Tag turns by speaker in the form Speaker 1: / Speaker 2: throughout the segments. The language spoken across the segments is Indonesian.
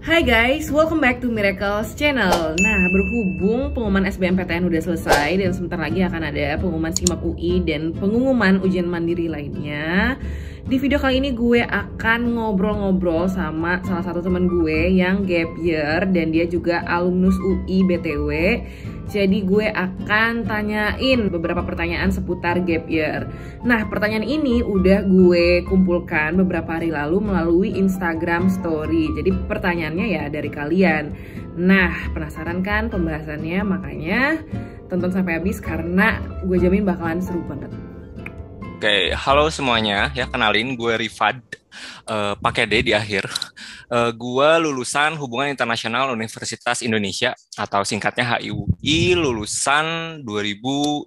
Speaker 1: Hai guys, welcome back to Miracles Channel Nah, berhubung pengumuman SBMPTN udah selesai Dan sebentar lagi akan ada pengumuman SIMAK UI dan pengumuman ujian mandiri lainnya di video kali ini gue akan ngobrol-ngobrol sama salah satu teman gue yang gap year dan dia juga alumnus UI BTW. Jadi gue akan tanyain beberapa pertanyaan seputar gap year. Nah, pertanyaan ini udah gue kumpulkan beberapa hari lalu melalui Instagram story. Jadi pertanyaannya ya dari kalian. Nah, penasaran kan pembahasannya? Makanya tonton sampai habis karena gue jamin bakalan seru banget.
Speaker 2: Oke, okay, halo semuanya. Ya kenalin gue Rifad, uh, pakai D di akhir. Uh, gue lulusan Hubungan Internasional Universitas Indonesia atau singkatnya HIUI lulusan 2019.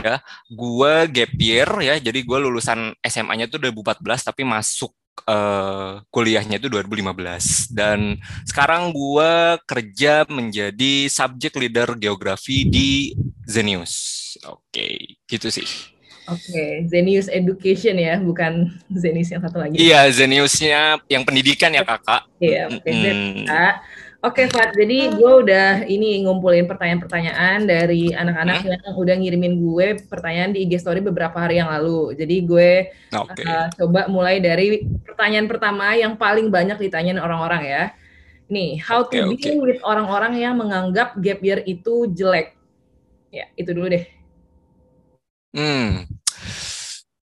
Speaker 2: Ya, gue gap year ya. Jadi gue lulusan SMA-nya tuh 2014 tapi masuk uh, kuliahnya itu 2015 dan sekarang gue kerja menjadi subject leader geografi di Zenius. Oke, okay, gitu sih.
Speaker 1: Oke, okay. Zenius Education ya, bukan Zenius yang satu lagi. Iya,
Speaker 2: Zeniusnya yang pendidikan ya kakak. Iya, oke okay. Oke,
Speaker 1: okay, Fat. Jadi gue udah ini ngumpulin pertanyaan-pertanyaan dari anak-anak hmm? yang udah ngirimin gue pertanyaan di IG Story beberapa hari yang lalu. Jadi gue okay. uh, eh, coba mulai dari pertanyaan pertama yang paling banyak ditanyain orang-orang ya. Nih, how okay, to okay. deal with orang-orang yang menganggap gap year itu jelek. Ya, itu dulu deh. Hmm.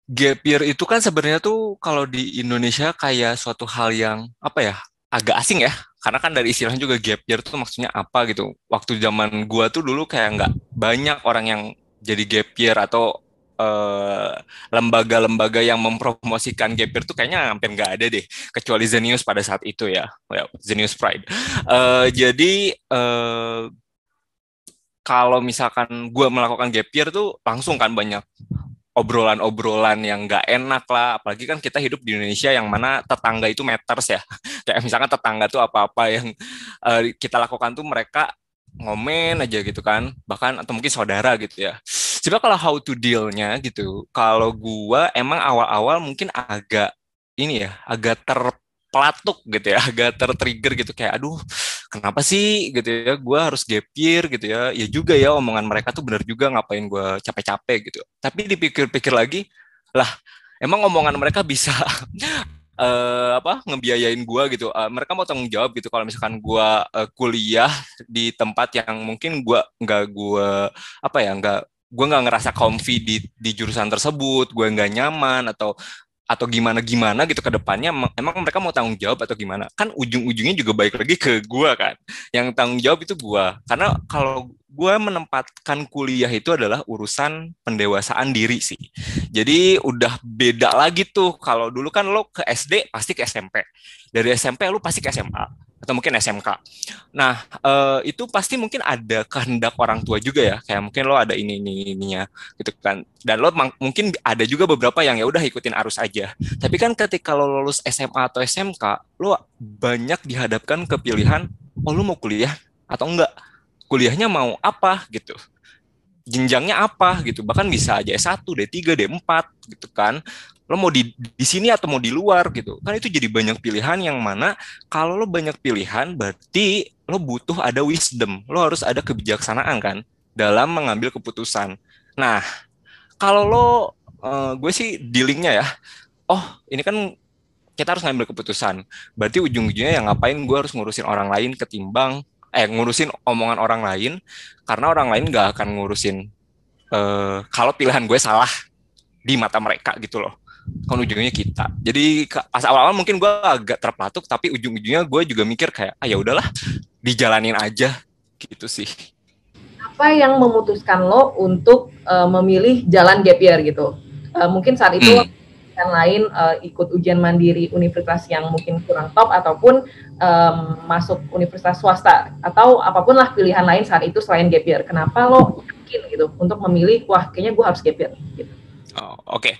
Speaker 2: Gap year itu kan sebenarnya tuh kalau di Indonesia kayak suatu hal yang apa ya agak asing ya karena kan dari istilahnya juga gap year tuh maksudnya apa gitu. Waktu zaman gua tuh dulu kayak nggak banyak orang yang jadi gap year atau eh, lembaga-lembaga uh, yang mempromosikan gap year tuh kayaknya hampir nggak ada deh kecuali Zenius pada saat itu ya well, Zenius Pride uh, jadi uh, kalau misalkan gue melakukan gap year tuh langsung kan banyak obrolan-obrolan yang nggak enak lah apalagi kan kita hidup di Indonesia yang mana tetangga itu matters ya kayak misalkan tetangga tuh apa-apa yang uh, kita lakukan tuh mereka ngomen aja gitu kan bahkan atau mungkin saudara gitu ya coba kalau how to deal-nya gitu kalau gue emang awal-awal mungkin agak ini ya agak terpelatuk gitu ya agak tertrigger gitu kayak aduh kenapa sih gitu ya gue harus gap year gitu ya ya juga ya omongan mereka tuh bener juga ngapain gue capek-capek gitu tapi dipikir-pikir lagi lah emang omongan mereka bisa uh, apa ngebiayain gue gitu uh, mereka mau tanggung jawab gitu kalau misalkan gue uh, kuliah di tempat yang mungkin gue nggak gue apa ya nggak gue nggak ngerasa comfy di, di jurusan tersebut, gue nggak nyaman atau atau gimana gimana gitu ke depannya emang mereka mau tanggung jawab atau gimana kan ujung-ujungnya juga baik lagi ke gua kan yang tanggung jawab itu gua karena kalau gue menempatkan kuliah itu adalah urusan pendewasaan diri sih. Jadi udah beda lagi tuh kalau dulu kan lo ke SD pasti ke SMP. Dari SMP lo pasti ke SMA atau mungkin SMK. Nah, eh, itu pasti mungkin ada kehendak orang tua juga ya, kayak mungkin lo ada ini ini ininya gitu kan. Dan lo mungkin ada juga beberapa yang ya udah ikutin arus aja. Tapi kan ketika lo lulus SMA atau SMK, lo banyak dihadapkan ke pilihan oh lo mau kuliah atau enggak kuliahnya mau apa gitu jenjangnya apa gitu bahkan bisa aja S1 D3 D4 gitu kan lo mau di di sini atau mau di luar gitu kan itu jadi banyak pilihan yang mana kalau lo banyak pilihan berarti lo butuh ada wisdom lo harus ada kebijaksanaan kan dalam mengambil keputusan nah kalau lo uh, gue sih dealingnya ya oh ini kan kita harus ngambil keputusan berarti ujung-ujungnya yang ngapain gue harus ngurusin orang lain ketimbang eh ngurusin omongan orang lain karena orang lain nggak akan ngurusin uh, kalau pilihan gue salah di mata mereka gitu loh kan ujungnya kita jadi pas awal-awal mungkin gue agak terpatuk tapi ujung-ujungnya gue juga mikir kayak ah ya udahlah dijalanin aja gitu sih
Speaker 1: apa yang memutuskan lo untuk uh, memilih jalan gap year gitu uh, mungkin saat itu hmm pilihan lain uh, ikut ujian mandiri universitas yang mungkin kurang top ataupun um, masuk universitas swasta atau apapun lah pilihan lain saat itu selain gap year. Kenapa lo yakin gitu untuk memilih wah kayaknya gue harus gap year gitu.
Speaker 2: Oh, Oke, okay.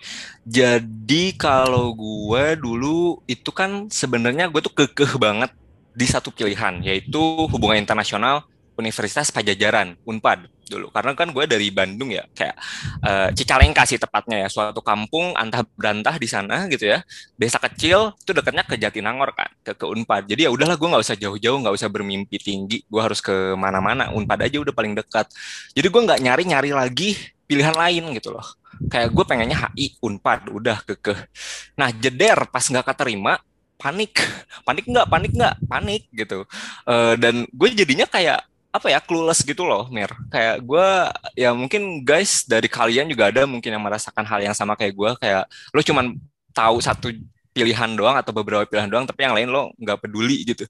Speaker 2: jadi kalau gue dulu itu kan sebenarnya gue tuh kekeh banget di satu pilihan, yaitu hubungan internasional Universitas Pajajaran (Unpad) dulu karena kan gue dari Bandung ya kayak uh, Cicalengka sih tepatnya ya suatu kampung antah berantah di sana gitu ya desa kecil itu dekatnya ke Jatinangor kan ke ke Unpad jadi ya udahlah gue nggak usah jauh-jauh nggak usah bermimpi tinggi gue harus ke mana-mana Unpad aja udah paling dekat jadi gue nggak nyari-nyari lagi pilihan lain gitu loh kayak gue pengennya HI Unpad udah ke ke nah jeder pas nggak keterima panik panik nggak panik nggak panik gitu uh, dan gue jadinya kayak apa ya clueless gitu loh Mir kayak gue ya mungkin guys dari kalian juga ada mungkin yang merasakan hal yang sama kayak gue kayak lo cuman tahu satu pilihan doang atau beberapa pilihan doang tapi yang lain lo nggak peduli gitu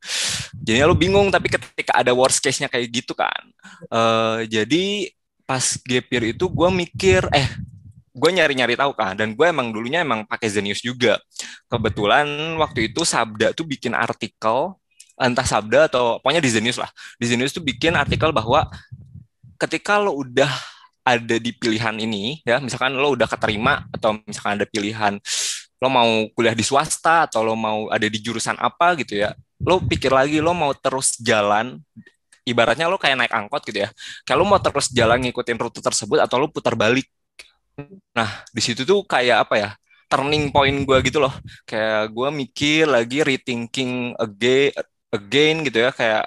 Speaker 2: jadi lo bingung tapi ketika ada worst case nya kayak gitu kan uh, jadi pas gapir itu gue mikir eh gue nyari-nyari tahu kan dan gue emang dulunya emang pakai Zenius juga kebetulan waktu itu Sabda tuh bikin artikel entah Sabda atau pokoknya di Zenius lah. Di Zenius tuh bikin artikel bahwa ketika lo udah ada di pilihan ini ya, misalkan lo udah keterima atau misalkan ada pilihan lo mau kuliah di swasta atau lo mau ada di jurusan apa gitu ya. Lo pikir lagi lo mau terus jalan ibaratnya lo kayak naik angkot gitu ya. Kalau mau terus jalan ngikutin rute tersebut atau lo putar balik. Nah, di situ tuh kayak apa ya? turning point gue gitu loh. Kayak gue mikir lagi rethinking again, again gitu ya kayak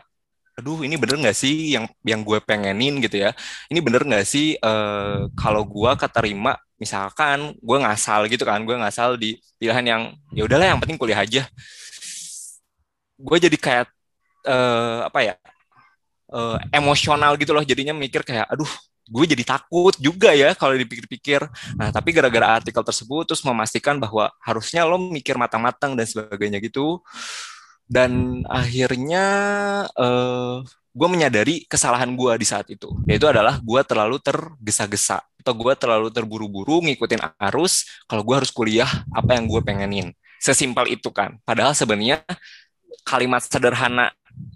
Speaker 2: aduh ini bener nggak sih yang yang gue pengenin gitu ya ini bener nggak sih uh, kalau gue keterima misalkan gue ngasal gitu kan gue ngasal di pilihan yang ya udahlah yang penting kuliah aja gue jadi kayak uh, apa ya uh, emosional gitu loh jadinya mikir kayak aduh gue jadi takut juga ya kalau dipikir-pikir nah tapi gara-gara artikel tersebut terus memastikan bahwa harusnya lo mikir matang-matang dan sebagainya gitu dan akhirnya uh, eh, gue menyadari kesalahan gue di saat itu yaitu adalah gue terlalu tergesa-gesa atau gue terlalu terburu-buru ngikutin arus kalau gue harus kuliah apa yang gue pengenin sesimpel itu kan padahal sebenarnya kalimat sederhana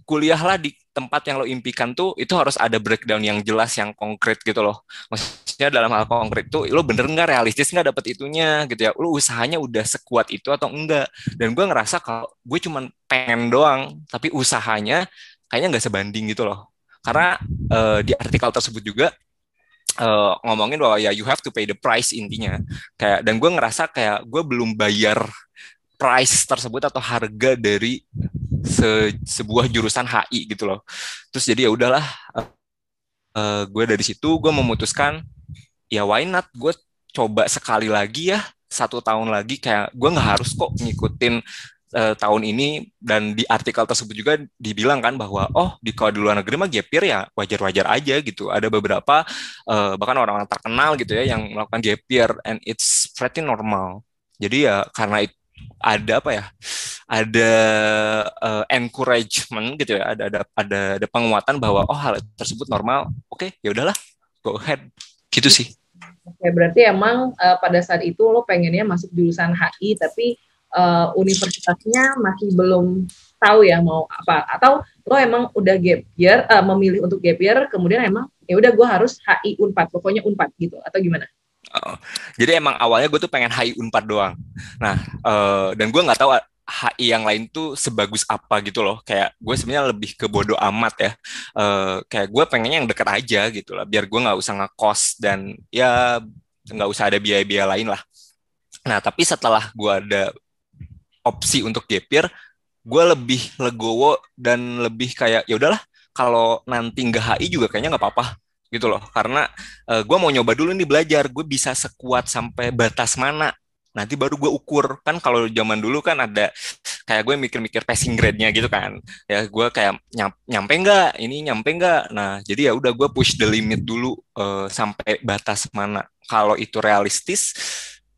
Speaker 2: kuliahlah di tempat yang lo impikan tuh itu harus ada breakdown yang jelas yang konkret gitu loh maksudnya dalam hal konkret tuh lo bener nggak realistis nggak dapet itunya gitu ya lo usahanya udah sekuat itu atau enggak dan gue ngerasa kalau gue cuman pengen doang tapi usahanya kayaknya nggak sebanding gitu loh karena uh, di artikel tersebut juga uh, ngomongin bahwa ya you have to pay the price intinya kayak dan gue ngerasa kayak gue belum bayar price tersebut atau harga dari se sebuah jurusan HI gitu loh terus jadi ya udahlah uh, gue dari situ gue memutuskan ya why not gue coba sekali lagi ya satu tahun lagi kayak gue nggak harus kok ngikutin uh, tahun ini dan di artikel tersebut juga dibilang kan bahwa oh di kalau di luar negeri mah gapir ya wajar-wajar aja gitu ada beberapa uh, bahkan orang-orang terkenal gitu ya yang melakukan gapir and it's pretty normal jadi ya karena itu ada apa ya ada uh, encouragement gitu ya ada ada ada ada penguatan bahwa oh hal tersebut normal oke okay, ya udahlah go ahead gitu sih
Speaker 1: oke okay, berarti emang uh, pada saat itu lo pengennya masuk jurusan HI tapi uh, universitasnya masih belum tahu ya mau apa atau lo emang udah gap year uh, memilih untuk gap year kemudian emang ya udah gue harus HI Unpad pokoknya Unpad gitu atau gimana
Speaker 2: Oh. jadi emang awalnya gue tuh pengen HI Unpad doang. Nah, uh, dan gue nggak tahu HI yang lain tuh sebagus apa gitu loh. Kayak gue sebenarnya lebih ke bodoh amat ya. Uh, kayak gue pengennya yang deket aja gitu lah. Biar gue nggak usah ngekos dan ya nggak usah ada biaya-biaya lain lah. Nah, tapi setelah gue ada opsi untuk gepir, gue lebih legowo dan lebih kayak ya udahlah kalau nanti nggak HI juga kayaknya nggak apa-apa gitu loh karena uh, eh, gue mau nyoba dulu nih belajar gue bisa sekuat sampai batas mana nanti baru gue ukur kan kalau zaman dulu kan ada kayak gue mikir-mikir passing grade-nya gitu kan ya gue kayak nyam, nyampe nggak ini nyampe nggak nah jadi ya udah gue push the limit dulu uh, sampai batas mana kalau itu realistis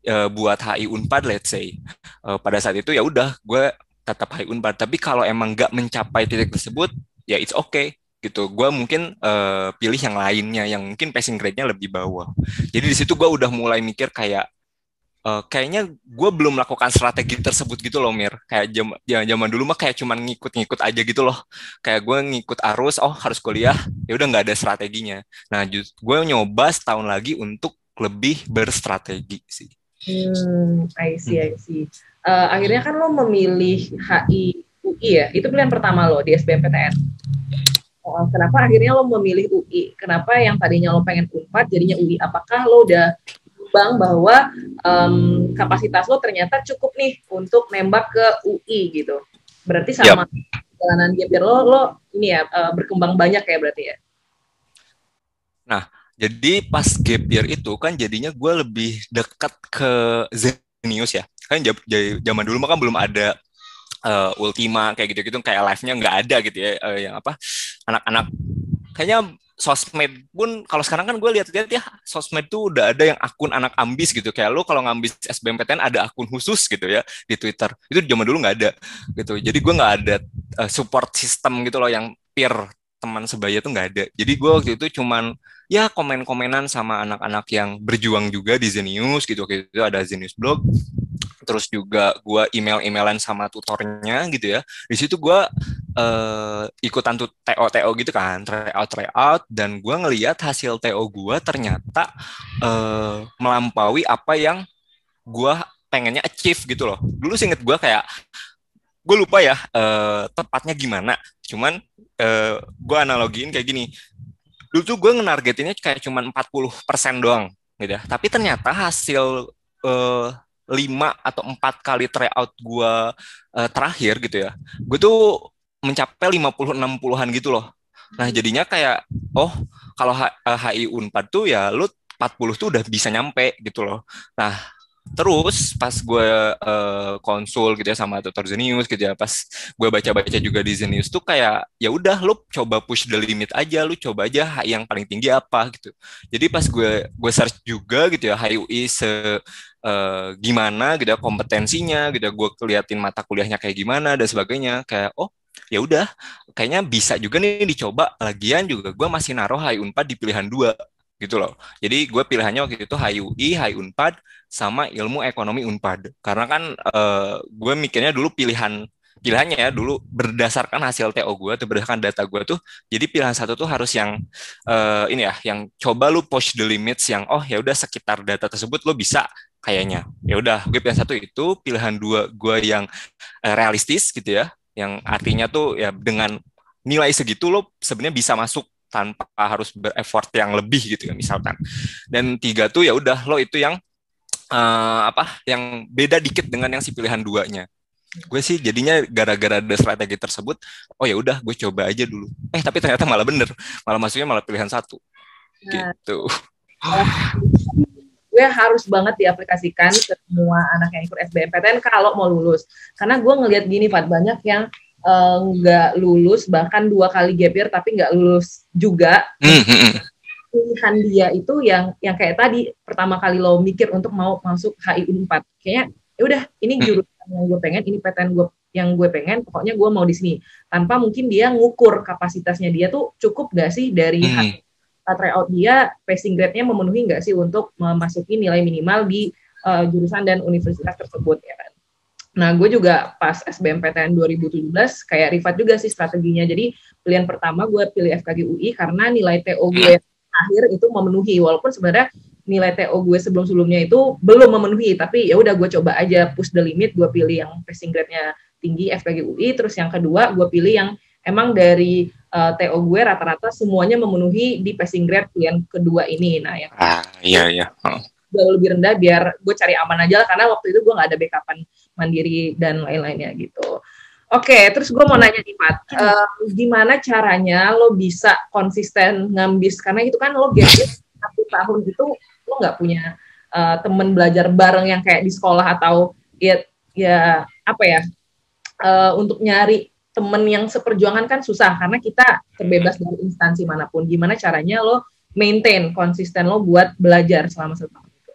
Speaker 2: uh, buat HI Unpad let's say uh, pada saat itu ya udah gue tetap HI Unpad tapi kalau emang nggak mencapai titik tersebut ya it's okay gitu gue mungkin uh, pilih yang lainnya yang mungkin passing grade-nya lebih bawah jadi di situ gue udah mulai mikir kayak uh, kayaknya gue belum melakukan strategi tersebut gitu loh Mir kayak ya, zaman ya, dulu mah kayak cuman ngikut-ngikut aja gitu loh kayak gue ngikut arus oh harus kuliah ya udah nggak ada strateginya nah gue nyoba setahun lagi untuk lebih berstrategi sih
Speaker 1: hmm I see I see uh, akhirnya kan lo memilih HI UI ya itu pilihan pertama lo di SBMPTN soal oh, kenapa akhirnya lo memilih UI? Kenapa yang tadinya lo pengen Unpad jadinya UI? Apakah lo udah bang bahwa um, kapasitas lo ternyata cukup nih untuk nembak ke UI gitu? Berarti sama yep. jalanan dia biar lo lo ini ya eh, berkembang banyak ya berarti ya.
Speaker 2: Nah, jadi pas gap year itu kan jadinya gue lebih dekat ke Zenius ya. Kan zaman dulu mah kan belum ada uh, Ultima kayak gitu-gitu kayak live-nya nggak ada gitu ya uh, yang apa anak-anak kayaknya sosmed pun kalau sekarang kan gue lihat-lihat ya sosmed tuh udah ada yang akun anak ambis gitu kayak lo kalau ngambis SBMPTN ada akun khusus gitu ya di Twitter itu zaman dulu nggak ada gitu jadi gue nggak ada uh, support system gitu loh yang peer teman sebaya tuh nggak ada jadi gue waktu itu cuman ya komen-komenan sama anak-anak yang berjuang juga di Zenius gitu itu ada Zenius blog terus juga gue email-emailan sama tutornya gitu ya. Di situ gue uh, ikutan tuh TO TO gitu kan, try out try out dan gue ngelihat hasil TO gue ternyata uh, melampaui apa yang gue pengennya achieve gitu loh. Dulu singet gue kayak gue lupa ya uh, tepatnya gimana. Cuman uh, eh, gue analogiin kayak gini. Dulu tuh gue ngenargetinnya kayak cuman 40% doang gitu ya. Tapi ternyata hasil uh, lima atau empat kali tryout gua uh, terakhir gitu ya, gue tuh mencapai lima puluh enam puluhan gitu loh. Nah jadinya kayak, oh kalau HI eh, Unpad tuh ya lu puluh tuh udah bisa nyampe gitu loh. Nah terus pas gue uh, konsul gitu ya sama tutor Zenius gitu ya pas gue baca-baca juga di Zenius tuh kayak ya udah lu coba push the limit aja lu coba aja HI yang paling tinggi apa gitu jadi pas gue gue search juga gitu ya HI se uh, gimana gitu kompetensinya gitu gue keliatin mata kuliahnya kayak gimana dan sebagainya kayak oh ya udah kayaknya bisa juga nih dicoba lagian juga gue masih naruh Hai unpad di pilihan dua gitu loh jadi gue pilihannya waktu itu Hai UI high unpad sama ilmu ekonomi unpad karena kan uh, eh, gue mikirnya dulu pilihan pilihannya ya dulu berdasarkan hasil TO gue atau berdasarkan data gue tuh jadi pilihan satu tuh harus yang uh, ini ya yang coba lu push the limits yang oh ya udah sekitar data tersebut lu bisa kayaknya ya udah gue pilihan satu itu pilihan dua gue yang uh, realistis gitu ya yang artinya tuh ya dengan nilai segitu lo sebenarnya bisa masuk tanpa harus berefort yang lebih gitu ya misalkan dan tiga tuh ya udah lo itu yang uh, apa yang beda dikit dengan yang si pilihan duanya gue sih jadinya gara-gara ada strategi tersebut oh ya udah gue coba aja dulu eh tapi ternyata malah bener malah masuknya malah pilihan satu nah, gitu
Speaker 1: gue harus banget diaplikasikan ke semua anak yang ikut SBMPTN kalau mau lulus karena gue ngelihat gini Pak banyak yang eh, nggak uh, lulus bahkan dua kali gap year tapi nggak lulus juga hmm, hmm, hmm. pilihan dia itu yang yang kayak tadi pertama kali lo mikir untuk mau masuk HI 4 kayaknya ya udah ini jurus yang gue pengen ini PTN gue yang gue pengen pokoknya gue mau di sini tanpa mungkin dia ngukur kapasitasnya dia tuh cukup gak sih dari hmm. tryout dia passing grade-nya memenuhi gak sih untuk memasuki nilai minimal di uh, jurusan dan universitas tersebut ya kan Nah, gue juga pas SBMPTN 2017 kayak Rifat juga sih strateginya. Jadi pilihan pertama gue pilih FKG UI karena nilai TO gue hmm. akhir itu memenuhi. Walaupun sebenarnya nilai TO gue sebelum-sebelumnya itu belum memenuhi tapi ya udah gue coba aja push the limit gue pilih yang passing grade-nya tinggi FPG UI terus yang kedua gue pilih yang emang dari uh, eh, TO gue rata-rata semuanya memenuhi di passing grade pilihan kedua ini nah ya ah
Speaker 2: iya iya oh.
Speaker 1: gue lebih rendah biar gue cari aman aja karena waktu itu gue gak ada backupan mandiri dan lain-lainnya gitu Oke, okay, terus gue mau nanya nih Pat, uh, eh, gimana caranya lo bisa konsisten ngambis? Karena itu kan lo gadget satu tahun itu lo nggak punya uh, temen belajar bareng yang kayak di sekolah atau ya ya apa ya uh, untuk nyari temen yang seperjuangan kan susah karena kita terbebas dari instansi manapun gimana caranya lo maintain konsisten lo buat belajar selama satu tahun itu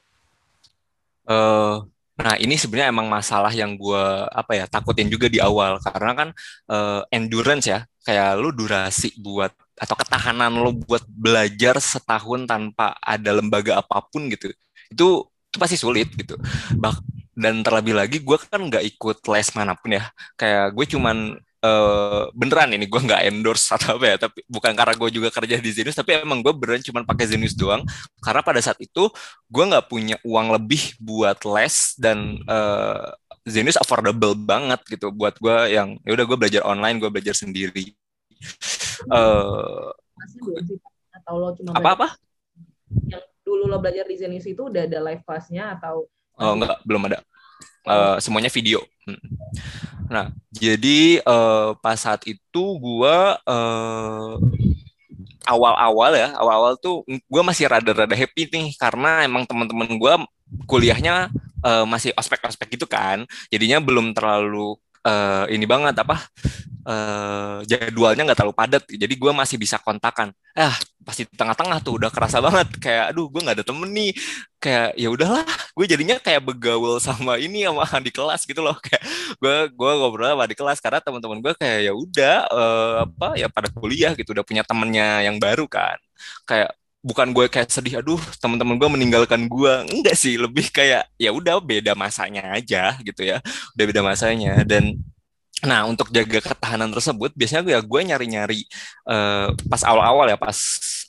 Speaker 2: uh, Nah, ini sebenarnya emang masalah yang gue apa ya takutin juga di awal karena kan uh, endurance ya, kayak lu durasi buat atau ketahanan lo buat belajar setahun tanpa ada lembaga apapun gitu itu itu pasti sulit gitu bah dan terlebih lagi gue kan nggak ikut les manapun ya kayak gue cuman Uh, beneran ini gue nggak endorse atau apa ya tapi bukan karena gue juga kerja di Zenius tapi emang gue beneran cuman pakai Zenius doang karena pada saat itu gue nggak punya uang lebih buat les dan uh, eh, Zenius affordable banget gitu buat gue yang ya udah gue belajar online gue belajar sendiri uh,
Speaker 1: atau lo cuma apa apa yang dulu lo belajar di desain itu udah ada live classnya atau
Speaker 2: oh enggak belum ada uh, semuanya video nah jadi uh, pas saat itu gua uh, awal-awal ya awal-awal tuh gue masih rada-rada happy nih karena emang teman-teman gue kuliahnya uh, masih ospek-ospek gitu kan jadinya belum terlalu uh, ini banget apa uh, jadwalnya nggak terlalu padat jadi gue masih bisa kontakan ah pasti tengah-tengah tuh udah kerasa banget kayak aduh gue nggak ada temen nih kayak ya udahlah gue jadinya kayak begaul sama ini sama di kelas gitu loh kayak gue gue ngobrol sama di kelas karena teman-teman gue kayak ya udah uh, apa ya pada kuliah gitu udah punya temennya yang baru kan kayak bukan gue kayak sedih aduh teman-teman gue meninggalkan gue enggak sih lebih kayak ya udah beda masanya aja gitu ya udah beda masanya dan Nah, untuk jaga ketahanan tersebut, biasanya gue, ya gue nyari-nyari uh, pas awal-awal ya, pas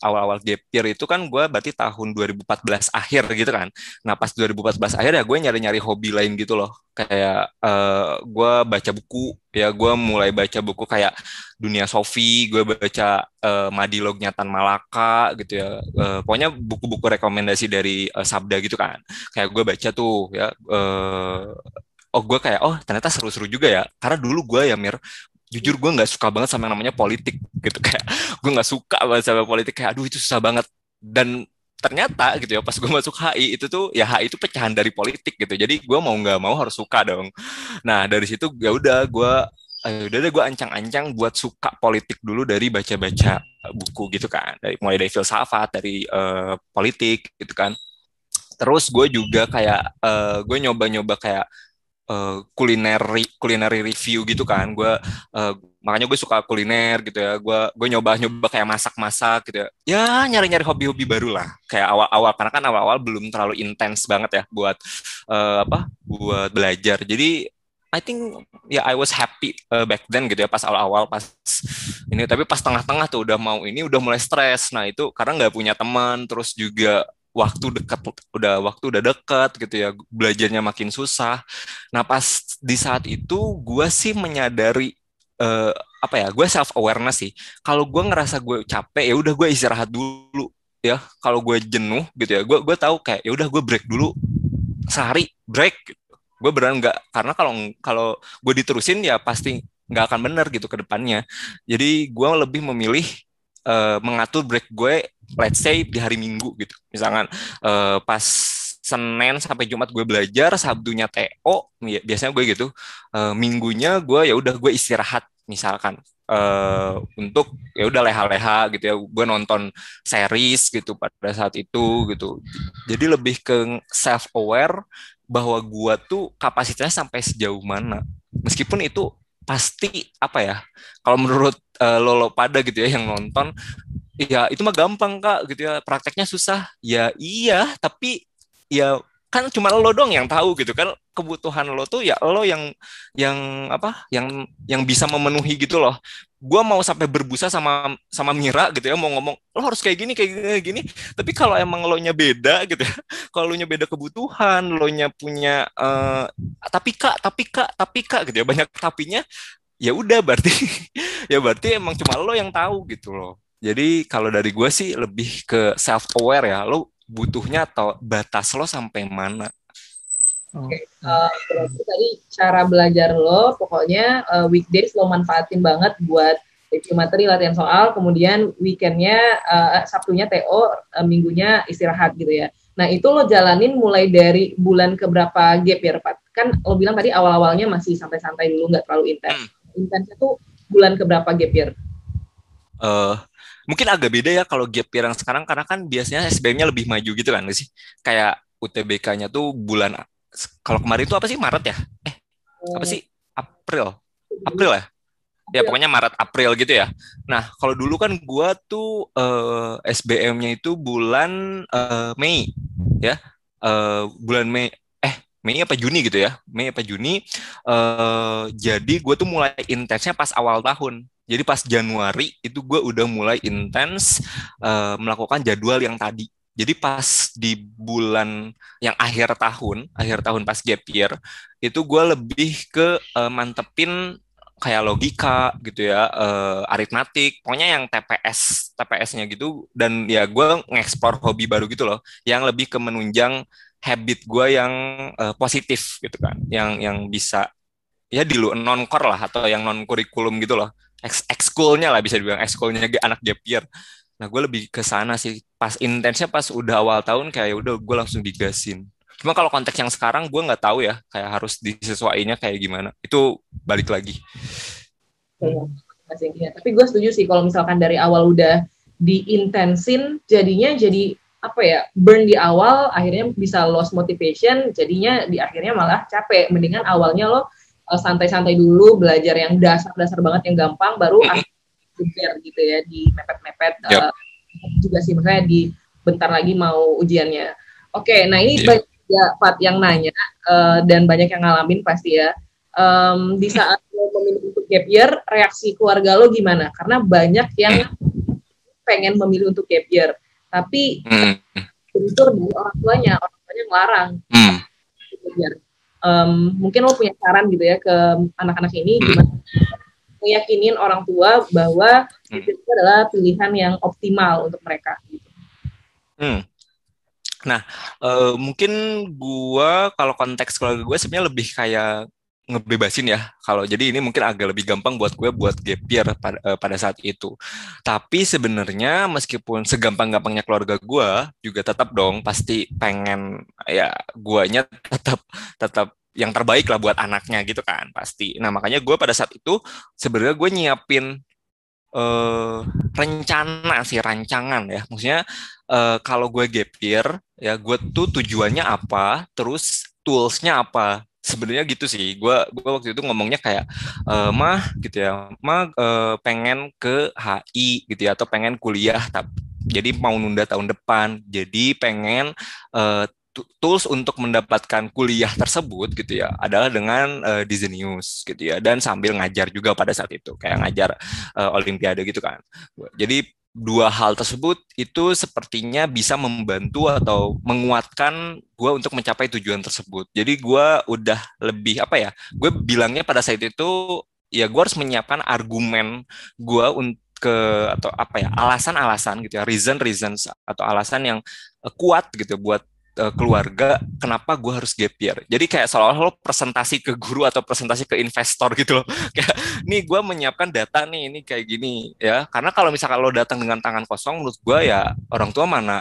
Speaker 2: awal-awal gap year itu kan gue berarti tahun 2014 akhir gitu kan. Nah, pas 2014 akhir ya gue nyari-nyari hobi lain gitu loh. Kayak uh, eh, gue baca buku, ya gue mulai baca buku kayak Dunia Sofi, gue baca uh, eh, Madilognya Tan Malaka gitu ya. Uh, pokoknya buku-buku rekomendasi dari uh, Sabda gitu kan. Kayak gue baca tuh ya... Uh, oh gue kayak oh ternyata seru-seru juga ya karena dulu gue ya Mir jujur gue nggak suka banget sama yang namanya politik gitu kayak gue nggak suka banget sama politik kayak aduh itu susah banget dan ternyata gitu ya pas gue masuk HI itu tuh ya HI itu pecahan dari politik gitu jadi gue mau nggak mau harus suka dong nah dari situ ya udah gue eh, ya udah deh gue ancang-ancang buat suka politik dulu dari baca-baca buku gitu kan dari mulai dari filsafat dari uh, politik gitu kan terus gue juga kayak uh, eh, gue nyoba-nyoba kayak uh, eh, kulineri review gitu kan gue uh, makanya gue suka kuliner gitu ya gue gue nyoba nyoba kayak masak masak gitu ya ya nyari nyari hobi hobi baru lah kayak awal awal karena kan awal awal belum terlalu intens banget ya buat uh, apa buat belajar jadi I think ya yeah, I was happy uh, back then gitu ya pas awal-awal pas ini tapi pas tengah-tengah tuh udah mau ini udah mulai stres nah itu karena nggak punya teman terus juga waktu dekat udah waktu udah dekat gitu ya belajarnya makin susah nah pas di saat itu gue sih menyadari uh, apa ya gue self awareness sih kalau gue ngerasa gue capek ya udah gue istirahat dulu ya kalau gue jenuh gitu ya gue gue tahu kayak ya udah gue break dulu sehari break gitu. gue beneran nggak karena kalau kalau gue diterusin ya pasti nggak akan bener gitu ke depannya jadi gue lebih memilih uh, mengatur break gue let's say di hari Minggu gitu. Misalkan uh, pas Senin sampai Jumat gue belajar, Sabtunya TO, ya, biasanya gue gitu. Uh, minggunya gue ya udah gue istirahat misalkan uh, untuk ya udah leha-leha gitu ya gue nonton series gitu pada saat itu gitu jadi lebih ke self aware bahwa gue tuh kapasitasnya sampai sejauh mana meskipun itu pasti apa ya kalau menurut uh, lolo pada gitu ya yang nonton ya itu mah gampang kak gitu ya prakteknya susah ya iya tapi ya kan cuma lo dong yang tahu gitu kan kebutuhan lo tuh ya lo yang yang apa yang yang bisa memenuhi gitu loh gue mau sampai berbusa sama sama Mira gitu ya mau ngomong lo harus kayak gini kayak gini, gini. tapi kalau emang lo nya beda gitu ya kalau lo nya beda kebutuhan lo nya punya uh, tapi kak tapi kak tapi kak gitu ya banyak tapinya ya udah berarti ya berarti emang cuma lo yang tahu gitu loh jadi kalau dari gue sih lebih ke self aware ya lo butuhnya atau batas lo sampai mana
Speaker 1: oh. Oke, okay. uh, eh, tadi cara belajar lo, pokoknya uh, weekdays lo manfaatin banget buat review materi, latihan soal, kemudian weekendnya, uh, Sabtunya TO, uh, minggunya istirahat gitu ya. Nah itu lo jalanin mulai dari bulan keberapa gap ya, Pak? Kan lo bilang tadi awal-awalnya masih santai-santai dulu, nggak terlalu intens. Hmm. Intensnya tuh bulan keberapa gap year?
Speaker 2: Uh, mungkin agak beda ya kalau gap year yang sekarang karena kan biasanya SBM-nya lebih maju gitu kan sih kayak UTBK-nya tuh bulan kalau kemarin itu apa sih Maret ya eh apa sih April April ya ya pokoknya Maret April gitu ya nah kalau dulu kan gua tuh eh, SBM-nya itu bulan eh, Mei ya eh, bulan Mei eh Mei apa Juni gitu ya Mei apa Juni eh, jadi gua tuh mulai intensnya pas awal tahun jadi pas Januari itu gue udah mulai intens uh, melakukan jadwal yang tadi. Jadi pas di bulan yang akhir tahun, akhir tahun pas gap year, itu gue lebih ke uh, mantepin kayak logika gitu ya, uh, aritmatik, pokoknya yang TPS, TPS-nya gitu. Dan ya gue ngekspor hobi baru gitu loh, yang lebih ke menunjang habit gue yang uh, positif gitu kan, yang yang bisa ya di non core lah atau yang non kurikulum gitu loh ex ekskulnya lah bisa dibilang ekskulnya anak gap year nah gue lebih ke sana sih pas intensnya pas udah awal tahun kayak ya udah gue langsung digasin cuma kalau konteks yang sekarang gue nggak tahu ya kayak harus disesuaikannya kayak gimana itu balik lagi
Speaker 1: iya, iya, tapi gue setuju sih kalau misalkan dari awal udah diintensin jadinya jadi apa ya burn di awal akhirnya bisa lost motivation jadinya di akhirnya malah capek mendingan awalnya lo Eh, santai-santai dulu belajar yang dasar-dasar banget yang gampang baru belajar gitu ya di mepet-mepet eh, yep. uh, juga sih makanya di bentar lagi mau ujiannya oke okay, nah ini yep. Iya. banyak ya yang nanya uh, dan banyak yang ngalamin pasti ya um, di saat lo memilih untuk gap year reaksi keluarga lo gimana karena banyak yang mm. pengen memilih untuk gap year tapi mm. dari orang tuanya orang tuanya ngelarang mm um, mungkin lo punya saran gitu ya ke anak-anak ini hmm. gimana meyakinin orang tua bahwa hmm. itu adalah pilihan yang optimal untuk mereka.
Speaker 2: Hmm. Nah, uh, mungkin gue kalau konteks keluarga gue sebenarnya lebih kayak ngebebasin ya kalau jadi ini mungkin agak lebih gampang buat gue buat gap year pada, uh, eh, pada saat itu tapi sebenarnya meskipun segampang-gampangnya keluarga gue juga tetap dong pasti pengen ya guanya tetap tetap yang terbaik lah buat anaknya gitu kan pasti nah makanya gue pada saat itu sebenarnya gue nyiapin uh, rencana sih rancangan ya maksudnya uh, kalau gue gap year ya gue tuh tujuannya apa terus toolsnya apa sebenarnya gitu sih gue gua waktu itu ngomongnya kayak e, mah gitu ya mah e, pengen ke HI gitu ya atau pengen kuliah tapi jadi mau nunda tahun depan jadi pengen e, tools untuk mendapatkan kuliah tersebut gitu ya adalah dengan uh, Disneyus gitu ya dan sambil ngajar juga pada saat itu kayak ngajar e, olimpiade gitu kan jadi dua hal tersebut itu sepertinya bisa membantu atau menguatkan gue untuk mencapai tujuan tersebut. Jadi gue udah lebih apa ya? Gue bilangnya pada saat itu ya gue harus menyiapkan argumen gue untuk ke atau apa ya alasan-alasan gitu ya reason reasons atau alasan yang eh, kuat gitu buat uh, keluarga kenapa gue harus gap year jadi kayak seolah-olah lo presentasi ke guru atau presentasi ke investor gitu loh kayak nih gue menyiapkan data nih ini kayak gini ya karena kalau misalkan lo datang dengan tangan kosong menurut gue ya orang tua mana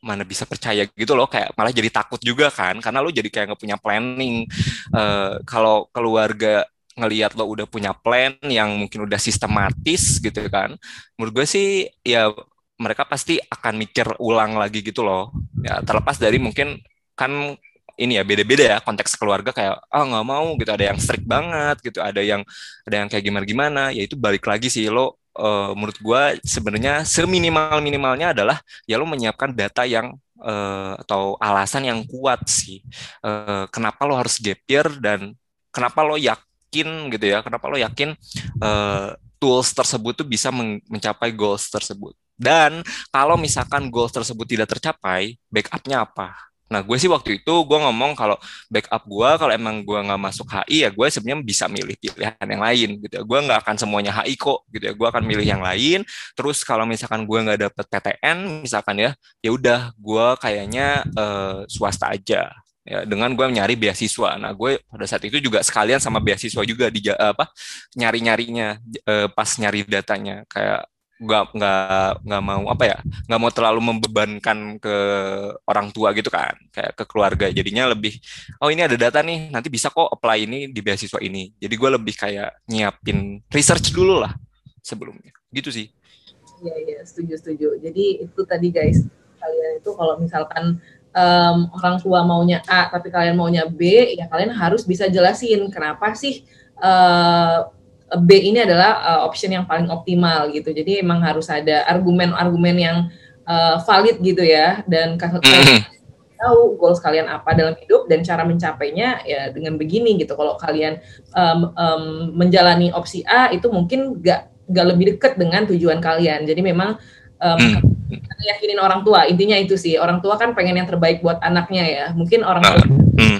Speaker 2: mana bisa percaya gitu loh kayak malah jadi takut juga kan karena lo jadi kayak nggak punya planning uh, kalau keluarga ngelihat lo udah punya plan yang mungkin udah sistematis gitu kan menurut gue sih ya mereka pasti akan mikir ulang lagi gitu loh. Ya, terlepas dari mungkin kan ini ya beda-beda ya konteks keluarga kayak ah oh, nggak mau gitu ada yang strict banget gitu ada yang ada yang kayak gimana gimana ya itu balik lagi sih lo uh, menurut gue sebenarnya seminimal minimalnya adalah ya lo menyiapkan data yang uh, atau alasan yang kuat sih uh, kenapa lo harus gap year dan kenapa lo yakin gitu ya kenapa lo yakin uh, tools tersebut tuh bisa mencapai goals tersebut dan kalau misalkan goals tersebut tidak tercapai, backupnya apa? Nah, gue sih waktu itu gue ngomong kalau backup gue kalau emang gue nggak masuk HI ya gue sebenarnya bisa milih pilihan yang lain gitu ya. Gue nggak akan semuanya HI kok gitu ya. Gue akan milih yang lain. Terus kalau misalkan gue nggak dapet PTN misalkan ya, ya udah gue kayaknya uh, swasta aja ya dengan gue nyari beasiswa. Nah gue pada saat itu juga sekalian sama beasiswa juga di apa nyari nyarinya uh, eh, pas nyari datanya kayak nggak nggak nggak mau apa ya nggak mau terlalu membebankan ke orang tua gitu kan kayak ke keluarga jadinya lebih oh ini ada data nih nanti bisa kok apply ini di beasiswa ini jadi gue lebih kayak nyiapin research dulu lah sebelumnya gitu sih
Speaker 1: iya iya setuju setuju jadi itu tadi guys kalian itu kalau misalkan um, orang tua maunya A tapi kalian maunya B ya kalian harus bisa jelasin kenapa sih uh, B ini adalah uh, option yang paling optimal gitu. Jadi emang harus ada argumen-argumen yang uh, valid gitu ya dan kalau tahu goals kalian apa dalam hidup dan cara mencapainya ya dengan begini gitu. Kalau kalian um, um, menjalani opsi A itu mungkin gak gak lebih dekat dengan tujuan kalian. Jadi memang um, hmm. yakinin orang tua. Intinya itu sih orang tua kan pengen yang terbaik buat anaknya ya. Mungkin orang nah. tua hmm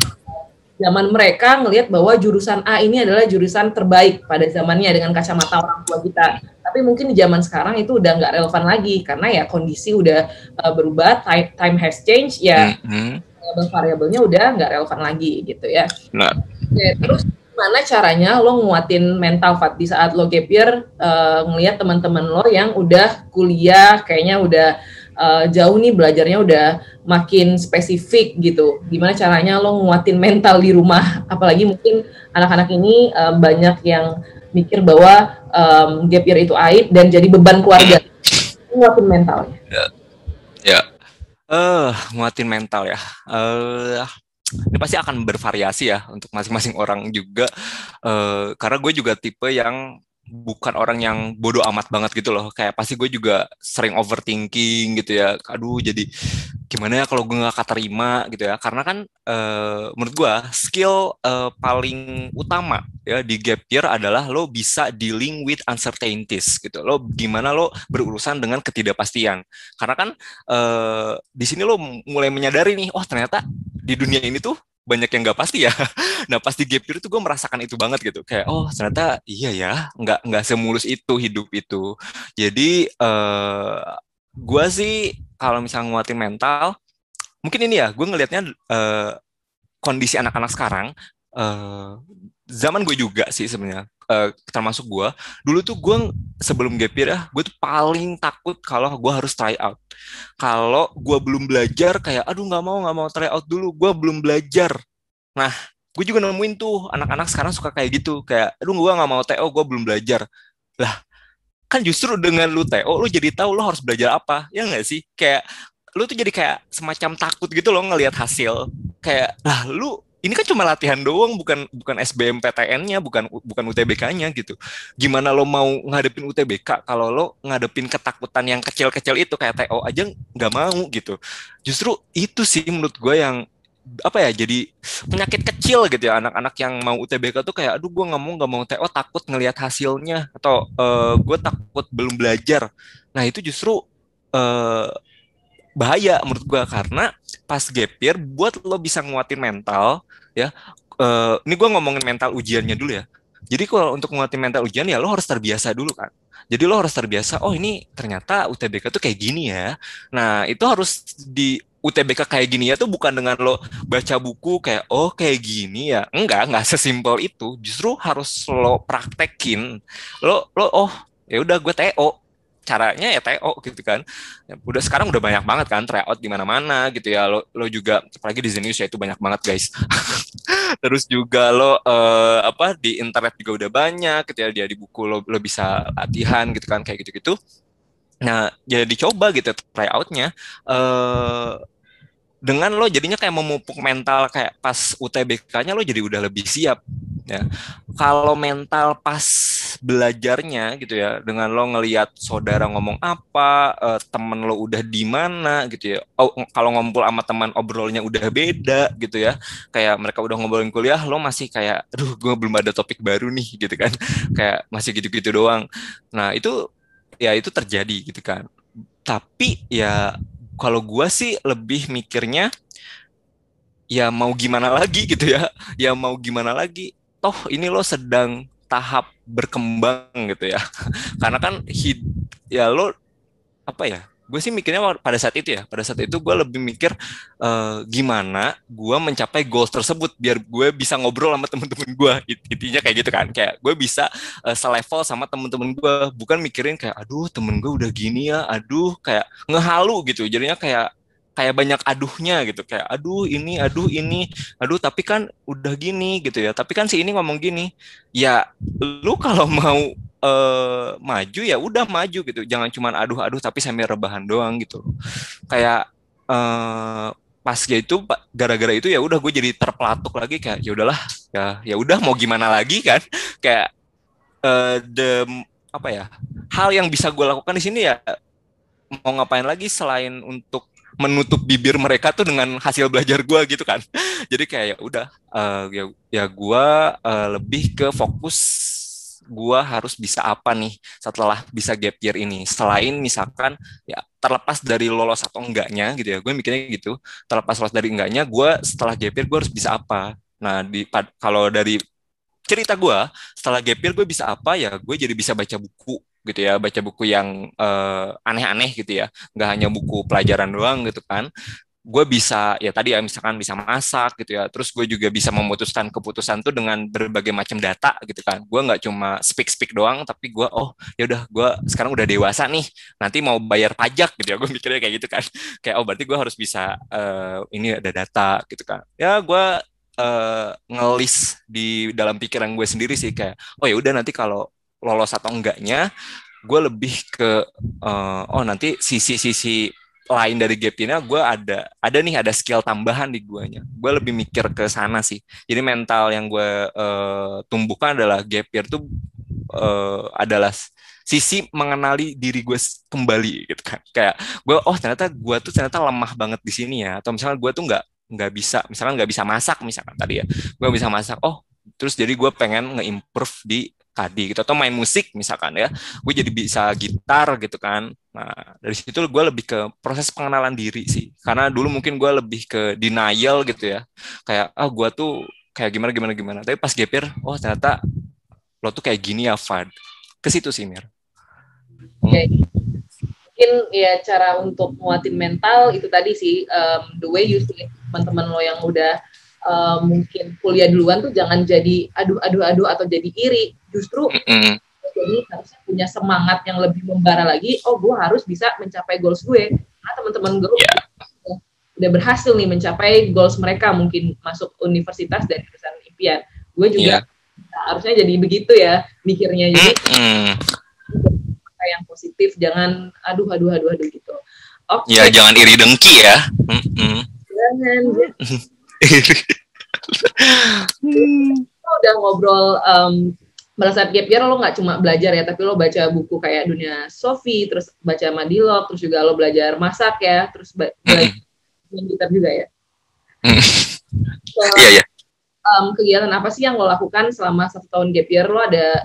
Speaker 1: zaman mereka melihat bahwa jurusan A ini adalah jurusan terbaik pada zamannya dengan kacamata orang tua kita. Tapi mungkin di zaman sekarang itu udah nggak relevan lagi karena ya kondisi udah e, berubah, time, has changed, ya
Speaker 2: mm-hmm.
Speaker 1: variabelnya udah nggak relevan lagi gitu ya. Nah. Oke, terus gimana caranya lo nguatin mental Fat di saat lo gap year uh, ngelihat teman-teman lo yang udah kuliah kayaknya udah uh, jauh nih belajarnya udah makin spesifik gitu. Gimana caranya lo nguatin mental di rumah? Apalagi mungkin anak-anak ini uh, banyak yang mikir bahwa um, gap year itu aib dan jadi beban keluarga. Nguatin mentalnya. Ya,
Speaker 2: ya. Uh, nguatin mental ya. Uh, ini pasti akan bervariasi ya untuk masing-masing orang juga. Uh, karena gue juga tipe yang bukan orang yang bodoh amat banget gitu loh kayak pasti gue juga sering overthinking gitu ya aduh jadi gimana ya kalau gue nggak keterima gitu ya karena kan e, menurut gue skill e, paling utama ya di gap year adalah lo bisa dealing with uncertainties gitu lo gimana lo berurusan dengan ketidakpastian karena kan e, di sini lo mulai menyadari nih oh ternyata di dunia ini tuh banyak yang nggak pasti ya. Nah pas di gap year itu gue merasakan itu banget gitu. Kayak oh ternyata iya ya nggak nggak semulus itu hidup itu. Jadi uh, eh, gue sih kalau misalnya nguatin mental, mungkin ini ya gue ngelihatnya uh, kondisi anak-anak sekarang. Uh, zaman gue juga sih sebenarnya uh, termasuk gue dulu tuh gue sebelum gap year ya ah, gue tuh paling takut kalau gue harus try out kalau gue belum belajar kayak aduh nggak mau nggak mau try out dulu gue belum belajar nah gue juga nemuin tuh anak-anak sekarang suka kayak gitu kayak aduh gue nggak mau TO gue belum belajar lah kan justru dengan lu TO lu jadi tahu lu harus belajar apa ya nggak sih kayak lu tuh jadi kayak semacam takut gitu loh ngelihat hasil kayak lah lu ini kan cuma latihan doang bukan bukan SBMPTN-nya bukan bukan UTBK-nya gitu gimana lo mau ngadepin UTBK kalau lo ngadepin ketakutan yang kecil-kecil itu kayak TO aja nggak mau gitu justru itu sih menurut gue yang apa ya jadi penyakit kecil gitu ya anak-anak yang mau UTBK tuh kayak aduh gue nggak mau nggak mau TO takut ngelihat hasilnya atau e, eh, gue takut belum belajar nah itu justru uh, bahaya menurut gue karena pas gap year buat lo bisa nguatin mental ya uh, ini gue ngomongin mental ujiannya dulu ya jadi kalau untuk nguatin mental ujian ya lo harus terbiasa dulu kan jadi lo harus terbiasa oh ini ternyata UTBK tuh kayak gini ya nah itu harus di UTBK kayak gini ya tuh bukan dengan lo baca buku kayak oh kayak gini ya enggak enggak sesimpel itu justru harus lo praktekin lo lo oh ya udah gue TO caranya ya TO gitu kan. udah sekarang udah banyak banget kan tryout di mana-mana gitu ya. Lo lo juga apalagi di Zenius ya itu banyak banget guys. Terus juga lo eh, apa di internet juga udah banyak gitu ya. Dia di buku lo lo bisa latihan gitu kan kayak gitu-gitu. Nah, jadi coba gitu tryoutnya eh dengan lo jadinya kayak memupuk mental kayak pas UTBK-nya lo jadi udah lebih siap ya. Kalau mental pas belajarnya gitu ya dengan lo ngelihat saudara ngomong apa uh, temen lo udah di mana gitu ya oh, kalau ngumpul sama teman obrolnya udah beda gitu ya kayak mereka udah ngobrolin kuliah lo masih kayak duh gue belum ada topik baru nih gitu kan kayak masih gitu-gitu doang nah itu ya itu terjadi gitu kan tapi ya kalau gue sih lebih mikirnya ya mau gimana lagi gitu ya ya mau gimana lagi toh ini lo sedang tahap berkembang gitu ya karena kan hid ya lo apa ya gue sih mikirnya pada saat itu ya pada saat itu gue lebih mikir uh, gimana gue mencapai goals tersebut biar gue bisa ngobrol sama temen-temen gue intinya kayak gitu kan kayak gue bisa uh, selevel sama temen-temen gue bukan mikirin kayak aduh temen gue udah gini ya aduh kayak ngehalu gitu jadinya kayak kayak banyak aduhnya gitu kayak aduh ini aduh ini aduh tapi kan udah gini gitu ya tapi kan si ini ngomong gini ya lu kalau mau uh, maju ya udah maju gitu jangan cuman aduh aduh tapi sambil rebahan doang gitu kayak uh, pas gitu gara-gara itu ya udah gue jadi terpelatuk lagi kayak ya udahlah ya ya udah mau gimana lagi kan kayak uh, the apa ya hal yang bisa gue lakukan di sini ya mau ngapain lagi selain untuk menutup bibir mereka tuh dengan hasil belajar gue gitu kan jadi kayak ya udah uh, ya ya gue uh, lebih ke fokus gue harus bisa apa nih setelah bisa gap year ini selain misalkan ya terlepas dari lolos atau enggaknya gitu ya gue mikirnya gitu terlepas lolos dari enggaknya gue setelah gap year gue harus bisa apa nah di kalau dari cerita gue setelah gap year gue bisa apa ya gue jadi bisa baca buku gitu ya baca buku yang aneh aneh-aneh gitu ya nggak hanya buku pelajaran doang gitu kan gue bisa ya tadi ya misalkan bisa masak gitu ya terus gue juga bisa memutuskan keputusan tuh dengan berbagai macam data gitu kan gue nggak cuma speak speak doang tapi gue oh ya udah gue sekarang udah dewasa nih nanti mau bayar pajak gitu ya gue mikirnya kayak gitu kan kayak oh berarti gue harus bisa uh, ini ada data gitu kan ya gue uh, ngelis di dalam pikiran gue sendiri sih kayak oh ya udah nanti kalau lolos atau enggaknya gue lebih ke uh, oh nanti sisi-sisi lain dari gap ini gue ada ada nih ada skill tambahan di guanya gue lebih mikir ke sana sih jadi mental yang gue uh, tumbuhkan adalah gap year tuh uh, adalah sisi mengenali diri gue kembali gitu kan kayak gue oh ternyata gue tuh ternyata lemah banget di sini ya atau misalnya gue tuh nggak nggak bisa misalnya nggak bisa masak misalkan tadi ya gue bisa masak oh terus jadi gue pengen nge-improve di tadi gitu atau main musik misalkan ya gue jadi bisa gitar gitu kan nah dari situ gue lebih ke proses pengenalan diri sih karena dulu mungkin gue lebih ke denial gitu ya kayak ah gue tuh kayak gimana gimana gimana tapi pas gepir oh ternyata lo tuh kayak gini ya Fad ke situ sih Mir hmm.
Speaker 1: okay. mungkin ya cara untuk muatin mental itu tadi sih um, the way you see teman-teman lo yang udah Uh, mungkin kuliah duluan tuh jangan jadi aduh aduh aduh atau jadi iri justru mm -hmm. jadi harusnya punya semangat yang lebih membara lagi oh gue harus bisa mencapai goals gue karena teman-teman gue yeah. udah, berhasil nih mencapai goals mereka mungkin masuk universitas dan jurusan impian gue juga yeah. nah, harusnya jadi begitu ya mikirnya jadi mm -hmm. yang positif jangan aduh aduh aduh aduh gitu
Speaker 2: okay. ya jangan iri dengki ya
Speaker 1: mm -hmm. jangan kita udah ngobrol um, malah saat gap year lo nggak cuma belajar ya, tapi lo baca buku kayak dunia Sofi, terus baca Madilog, terus juga lo belajar masak ya, terus belajar main gitar juga ya. so, yeah, yeah. Um, kegiatan apa sih yang lo lakukan selama satu tahun gap year? Lo ada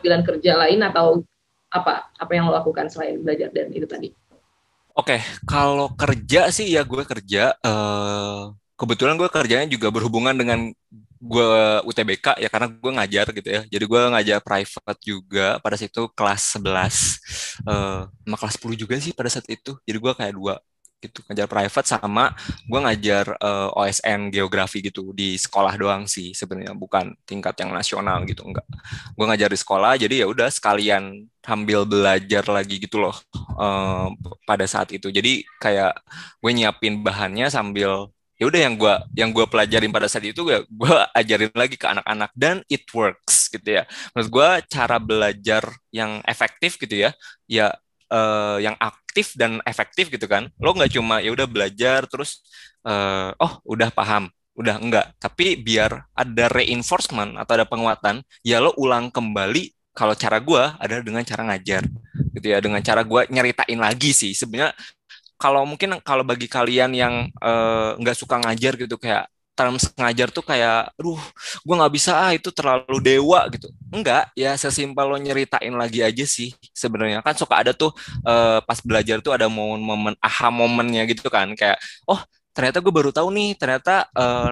Speaker 1: ambilan kerja lain atau apa? Apa yang lo lakukan selain belajar dan itu tadi?
Speaker 2: Oke, okay. kalau kerja sih ya gue kerja. Uh, kebetulan gue kerjanya juga berhubungan dengan gue UTBK ya karena gue ngajar gitu ya jadi gue ngajar private juga pada saat itu kelas 11 uh, eh, kelas 10 juga sih pada saat itu jadi gue kayak dua gitu ngajar private sama gue ngajar uh, eh, OSN geografi gitu di sekolah doang sih sebenarnya bukan tingkat yang nasional gitu enggak gue ngajar di sekolah jadi ya udah sekalian ambil belajar lagi gitu loh uh, pada saat itu jadi kayak gue nyiapin bahannya sambil ya udah yang gue yang gua pelajarin pada saat itu gue ya, gue ajarin lagi ke anak-anak dan it works gitu ya menurut gue cara belajar yang efektif gitu ya ya uh, yang aktif dan efektif gitu kan lo nggak cuma ya udah belajar terus uh, oh udah paham udah enggak tapi biar ada reinforcement atau ada penguatan ya lo ulang kembali kalau cara gue adalah dengan cara ngajar gitu ya dengan cara gue nyeritain lagi sih sebenarnya kalau mungkin kalau bagi kalian yang eh, nggak uh, suka ngajar gitu kayak terms ngajar tuh kayak, aduh, gue nggak bisa ah itu terlalu dewa gitu. Enggak, ya sesimpel lo nyeritain lagi aja sih sebenarnya. Kan suka ada tuh uh, pas belajar tuh ada momen-momen aha momennya gitu kan, kayak oh ternyata gue baru tahu nih ternyata uh,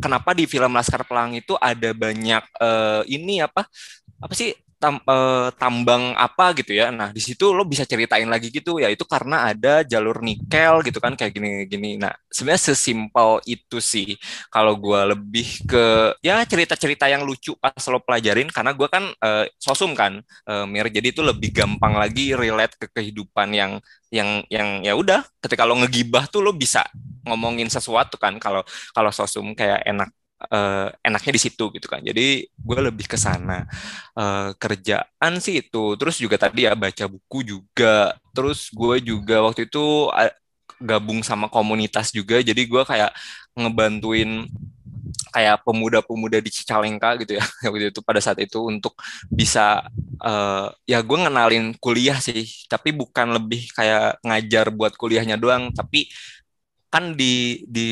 Speaker 2: kenapa di film Laskar Pelangi itu ada banyak uh, ini apa apa sih tam, eh, tambang apa gitu ya. Nah, di situ lo bisa ceritain lagi gitu ya itu karena ada jalur nikel gitu kan kayak gini-gini. Nah, sebenarnya sesimpel itu sih kalau gua lebih ke ya cerita-cerita yang lucu pas lo pelajarin karena gua kan eh, sosum kan eh, Mir. Jadi itu lebih gampang lagi relate ke kehidupan yang yang yang ya udah ketika lo ngegibah tuh lo bisa ngomongin sesuatu kan kalau kalau sosum kayak enak uh, enaknya di situ gitu kan. Jadi gue lebih ke sana. Uh, kerjaan sih itu. Terus juga tadi ya baca buku juga. Terus gue juga waktu itu gabung sama komunitas juga. Jadi gue kayak ngebantuin kayak pemuda-pemuda di Cicalengka gitu ya waktu itu pada saat itu untuk bisa uh, ya gue ngenalin kuliah sih tapi bukan lebih kayak ngajar buat kuliahnya doang tapi kan di di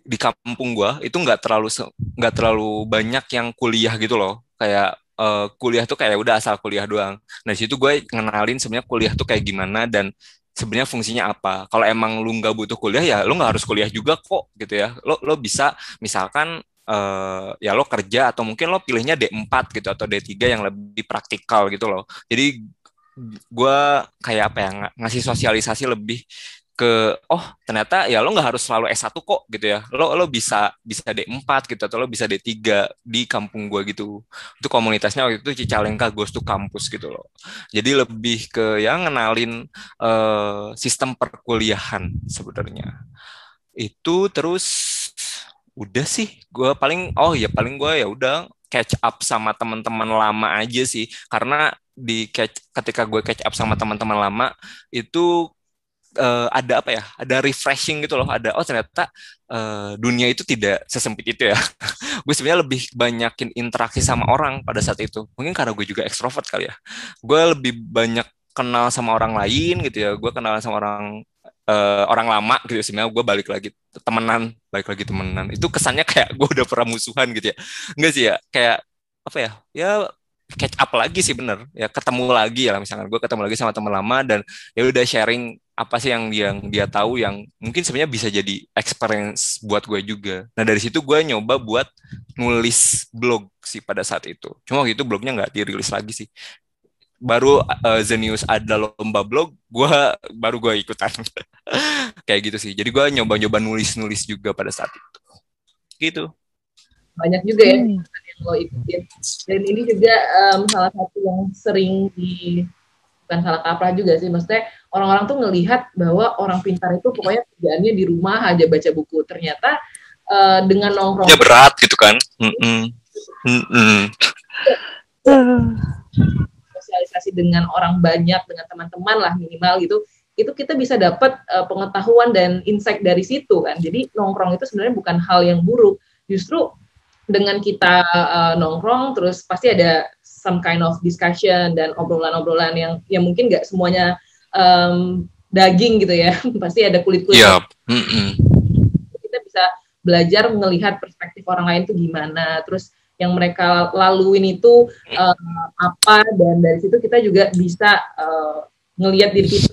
Speaker 2: di kampung gua itu nggak terlalu nggak terlalu banyak yang kuliah gitu loh kayak uh, kuliah tuh kayak udah asal kuliah doang nah situ gue ngenalin sebenarnya kuliah tuh kayak gimana dan sebenarnya fungsinya apa kalau emang lu nggak butuh kuliah ya lu nggak harus kuliah juga kok gitu ya lo lo bisa misalkan uh, ya lo kerja atau mungkin lo pilihnya D4 gitu atau D3 yang lebih praktikal gitu loh. Jadi gue kayak apa ya ngasih sosialisasi lebih ke oh ternyata ya lo nggak harus selalu S1 kok gitu ya lo lo bisa bisa D4 gitu atau lo bisa D3 di kampung gue gitu itu komunitasnya waktu itu Cicalengka Goes to Campus gitu loh jadi lebih ke yang ngenalin uh, sistem perkuliahan sebenarnya itu terus udah sih gue paling oh ya paling gue ya udah catch up sama teman-teman lama aja sih karena di catch ketika gue catch up sama teman-teman lama itu uh, ada apa ya ada refreshing gitu loh ada oh ternyata uh, dunia itu tidak sesempit itu ya gue sebenarnya lebih banyakin interaksi sama orang pada saat itu mungkin karena gue juga ekstrovert kali ya gue lebih banyak kenal sama orang lain gitu ya gue kenalan sama orang uh, orang lama gitu ya. sebenarnya gue balik lagi temenan balik lagi temenan itu kesannya kayak gue udah pernah musuhan gitu ya enggak sih ya kayak apa ya ya catch up lagi sih bener ya ketemu lagi ya misalkan gue ketemu lagi sama teman lama dan ya udah sharing apa sih yang yang dia tahu yang mungkin sebenarnya bisa jadi experience buat gue juga. Nah dari situ gue nyoba buat nulis blog sih pada saat itu. Cuma waktu itu blognya nggak dirilis lagi sih. Baru uh, Zenius ada lomba blog, gue baru gue ikutan. Kayak gitu sih. Jadi gue nyoba-nyoba nulis-nulis juga pada saat itu. Gitu.
Speaker 1: Banyak juga ya hmm. yang lo ikutin. Dan ini juga um, salah satu yang sering di bukan salah kaprah juga sih maksudnya orang-orang tuh ngelihat bahwa orang pintar itu pokoknya kerjaannya di rumah aja baca buku ternyata uh, dengan nongkrong ya berat gitu kan sosialisasi dengan orang banyak dengan teman-teman lah minimal gitu itu kita bisa dapat uh, pengetahuan dan insight dari situ kan jadi nongkrong itu sebenarnya bukan hal yang buruk justru dengan kita uh, nongkrong terus pasti ada some kind of discussion dan obrolan-obrolan yang yang mungkin nggak semuanya um, daging gitu ya pasti ada kulit-kulit yep. Iya. mm -mm. kita bisa belajar melihat perspektif orang lain itu gimana terus yang mereka laluin itu uh, apa dan dari situ kita juga bisa uh, ngelihat diri kita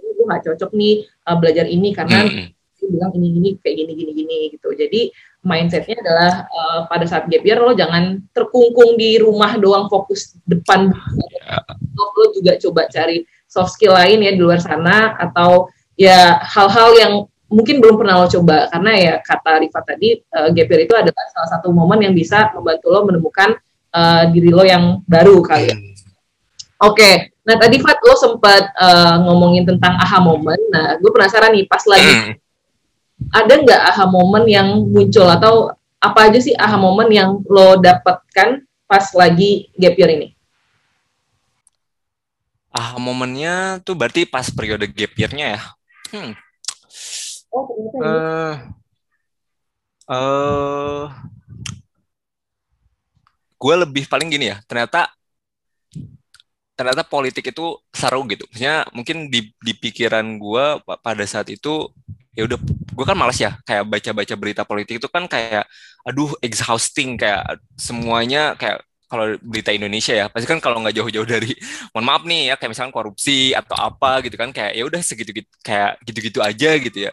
Speaker 1: gue nggak cocok nih uh, belajar ini karena mm -hmm. bilang ini ini kayak gini gini gini gitu jadi mindsetnya adalah uh, pada saat gap year lo jangan terkungkung di rumah doang fokus depan ya. lo juga coba cari soft skill lain ya di luar sana atau ya hal-hal yang mungkin belum pernah lo coba karena ya kata Rifa tadi uh, gap year itu adalah salah satu momen yang bisa membantu lo menemukan uh, diri lo yang baru kali mm. Oke, okay. nah tadi Fat lo sempat uh, ngomongin tentang aha moment. Nah, gue penasaran nih pas lagi ada nggak aha moment yang muncul atau apa aja sih aha moment yang lo dapatkan pas lagi gap year ini?
Speaker 2: Aha momennya tuh berarti pas periode gap year-nya ya.
Speaker 1: Hmm. Oh, Uh,
Speaker 2: uh, gue lebih paling gini ya, ternyata ternyata politik itu seru gitu. Maksudnya mungkin di, di pikiran gue pada saat itu ya udah gue kan malas ya kayak baca-baca berita politik itu kan kayak aduh exhausting kayak semuanya kayak kalau berita Indonesia ya pasti kan kalau nggak jauh-jauh dari mohon maaf nih ya kayak misalkan korupsi atau apa gitu kan kayak ya udah segitu gitu kayak gitu-gitu aja gitu ya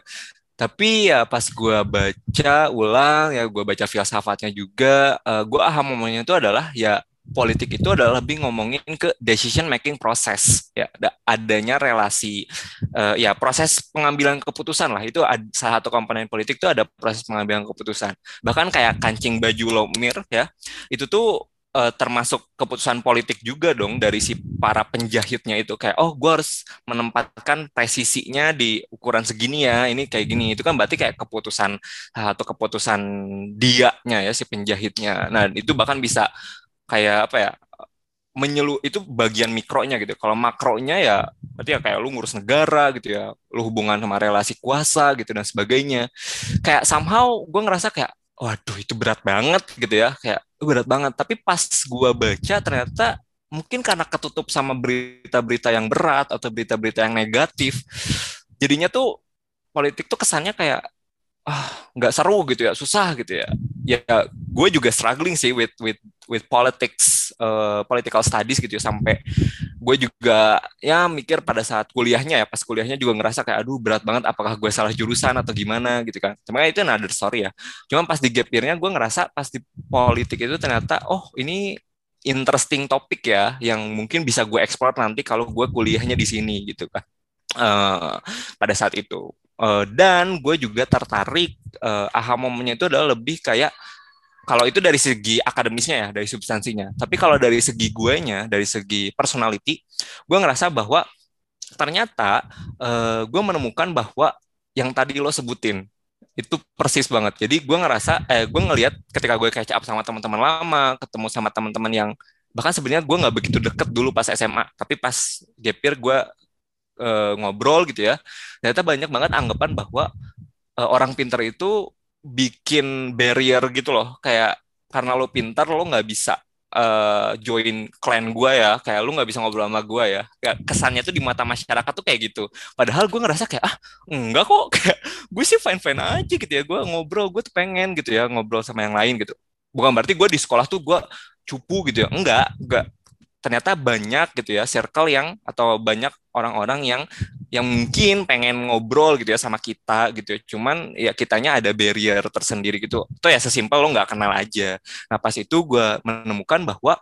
Speaker 2: tapi ya pas gue baca ulang ya gue baca filsafatnya juga uh, eh, gue aha momennya itu adalah ya politik itu adalah lebih ngomongin ke decision making proses ya adanya relasi uh, ya proses pengambilan keputusan lah itu ada, salah satu komponen politik itu ada proses pengambilan keputusan bahkan kayak kancing baju lomir ya itu tuh uh, termasuk keputusan politik juga dong dari si para penjahitnya itu kayak oh gue harus menempatkan presisinya di ukuran segini ya ini kayak gini itu kan berarti kayak keputusan atau keputusan dia nya ya si penjahitnya nah itu bahkan bisa kayak apa ya menyelu itu bagian mikronya gitu. Kalau makronya ya berarti ya kayak lu ngurus negara gitu ya, lu hubungan sama relasi kuasa gitu dan sebagainya. Kayak somehow gue ngerasa kayak waduh itu berat banget gitu ya, kayak berat banget. Tapi pas gue baca ternyata mungkin karena ketutup sama berita-berita yang berat atau berita-berita yang negatif, jadinya tuh politik tuh kesannya kayak ah nggak seru gitu ya susah gitu ya ya gue juga struggling sih with with with politics uh, political studies gitu ya sampai gue juga ya mikir pada saat kuliahnya ya pas kuliahnya juga ngerasa kayak aduh berat banget apakah gue salah jurusan atau gimana gitu kan cuma itu another story ya cuman pas di gap year-nya gue ngerasa pas di politik itu ternyata oh ini interesting topik ya yang mungkin bisa gue explore nanti kalau gue kuliahnya di sini gitu kan uh, pada saat itu Uh, dan gue juga tertarik uh, aha momennya itu adalah lebih kayak kalau itu dari segi akademisnya ya, dari substansinya. Tapi kalau dari segi gue-nya dari segi personality, gue ngerasa bahwa ternyata uh, gue menemukan bahwa yang tadi lo sebutin itu persis banget. Jadi gue ngerasa, eh gue ngeliat ketika gue catch up sama teman-teman lama, ketemu sama teman-teman yang bahkan sebenarnya gue nggak begitu deket dulu pas SMA, tapi pas gapir gue uh, ngobrol gitu ya ternyata banyak banget anggapan bahwa uh, orang pinter itu bikin barrier gitu loh kayak karena lo pintar lo nggak bisa uh, join clan gue ya kayak lo nggak bisa ngobrol sama gue ya kayak kesannya tuh di mata masyarakat tuh kayak gitu padahal gue ngerasa kayak ah enggak kok kayak gue sih fine fine aja gitu ya gue ngobrol gue tuh pengen gitu ya ngobrol sama yang lain gitu bukan berarti gue di sekolah tuh gue cupu gitu ya enggak enggak ternyata banyak gitu ya circle yang atau banyak orang-orang yang yang mungkin pengen ngobrol gitu ya sama kita gitu ya. Cuman ya kitanya ada barrier tersendiri gitu. Itu ya sesimpel lo nggak kenal aja. Nah pas itu gue menemukan bahwa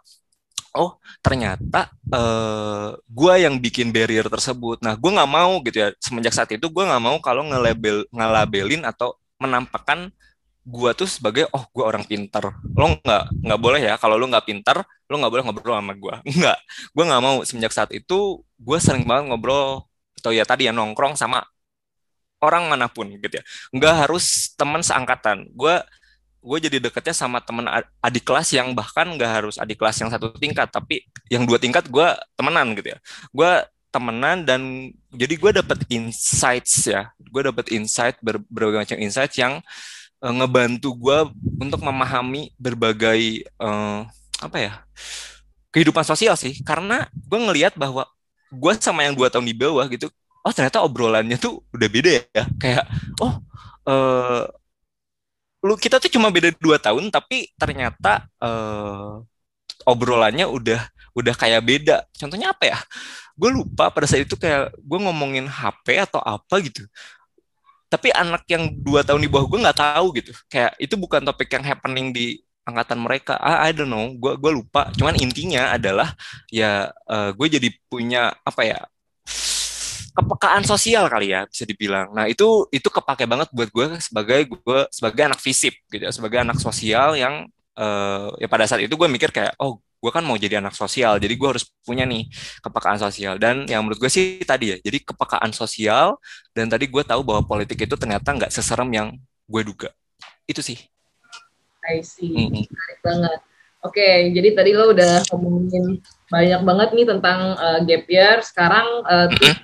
Speaker 2: oh ternyata uh, eh, gue yang bikin barrier tersebut. Nah gue nggak mau gitu ya semenjak saat itu gue nggak mau kalau ngelabel ngelabelin atau menampakkan gua tuh sebagai oh gua orang pintar lo nggak nggak boleh ya kalau lo nggak pintar lo nggak boleh ngobrol sama gua nggak gua nggak mau semenjak saat itu gua sering banget ngobrol atau ya tadi ya nongkrong sama orang manapun gitu ya nggak harus teman seangkatan gua gue jadi deketnya sama teman adik kelas yang bahkan nggak harus adik kelas yang satu tingkat tapi yang dua tingkat gue temenan gitu ya gue temenan dan jadi gue dapet insights ya gue dapet insight ber berbagai macam insights yang uh, ngebantu gue untuk memahami berbagai uh, apa ya kehidupan sosial sih karena gue ngelihat bahwa gue sama yang dua tahun di bawah gitu oh ternyata obrolannya tuh udah beda ya kayak oh uh, lu kita tuh cuma beda dua tahun tapi ternyata uh, obrolannya udah udah kayak beda contohnya apa ya gue lupa pada saat itu kayak gue ngomongin HP atau apa gitu tapi anak yang dua tahun di bawah gue nggak tahu gitu kayak itu bukan topik yang happening di angkatan mereka Ah, I don't know gue gue lupa cuman intinya adalah ya uh, gue jadi punya apa ya kepekaan sosial kali ya bisa dibilang. Nah itu itu kepake banget buat gue sebagai gue sebagai anak fisip gitu, ya. sebagai anak sosial yang uh, ya pada saat itu gue mikir kayak oh gue kan mau jadi anak sosial jadi gue harus punya nih kepekaan sosial dan yang menurut gue sih tadi ya jadi kepekaan sosial dan tadi gue tahu bahwa politik itu ternyata nggak seserem yang gue duga itu sih
Speaker 1: I see mm -hmm. menarik banget Oke, okay, jadi tadi lo udah ngomongin banyak banget nih tentang uh, gap year. Sekarang uh, terus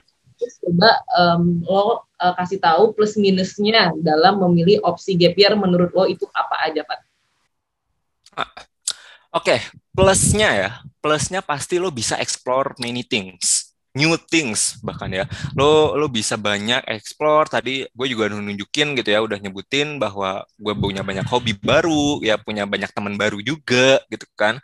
Speaker 1: coba um, lo uh, kasih tahu plus minusnya dalam memilih opsi gap year menurut lo itu apa aja, Pak?
Speaker 2: Ah, Oke, okay, plusnya ya, plusnya pasti lo bisa explore many things, new things bahkan ya. Lo lo bisa banyak explore. Tadi gue juga nunjukin gitu ya, udah nyebutin bahwa gue punya banyak hobi baru, ya punya banyak teman baru juga gitu kan.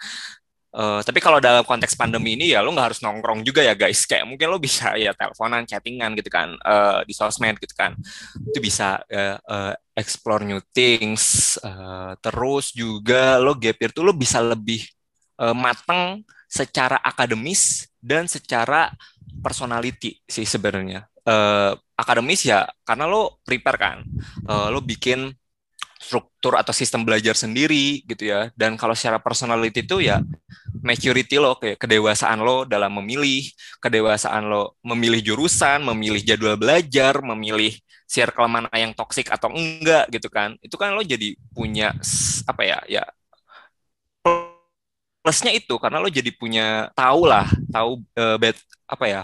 Speaker 2: Uh, tapi kalau dalam konteks pandemi ini ya lo nggak harus nongkrong juga ya guys. Kayak mungkin lo bisa ya teleponan, chattingan gitu kan uh, di sosmed gitu kan. Itu bisa uh, uh, explore new things uh, terus juga lo gap year tuh lo bisa lebih uh, eh, matang secara akademis dan secara personality sih sebenarnya uh, akademis ya karena lo prepare kan uh, lo bikin struktur atau sistem belajar sendiri gitu ya. Dan kalau secara personality itu ya maturity lo kayak kedewasaan lo dalam memilih, kedewasaan lo memilih jurusan, memilih jadwal belajar, memilih circle mana yang toksik atau enggak gitu kan. Itu kan lo jadi punya apa ya ya plusnya itu karena lo jadi punya tahu lah, tahu uh, bet, apa ya?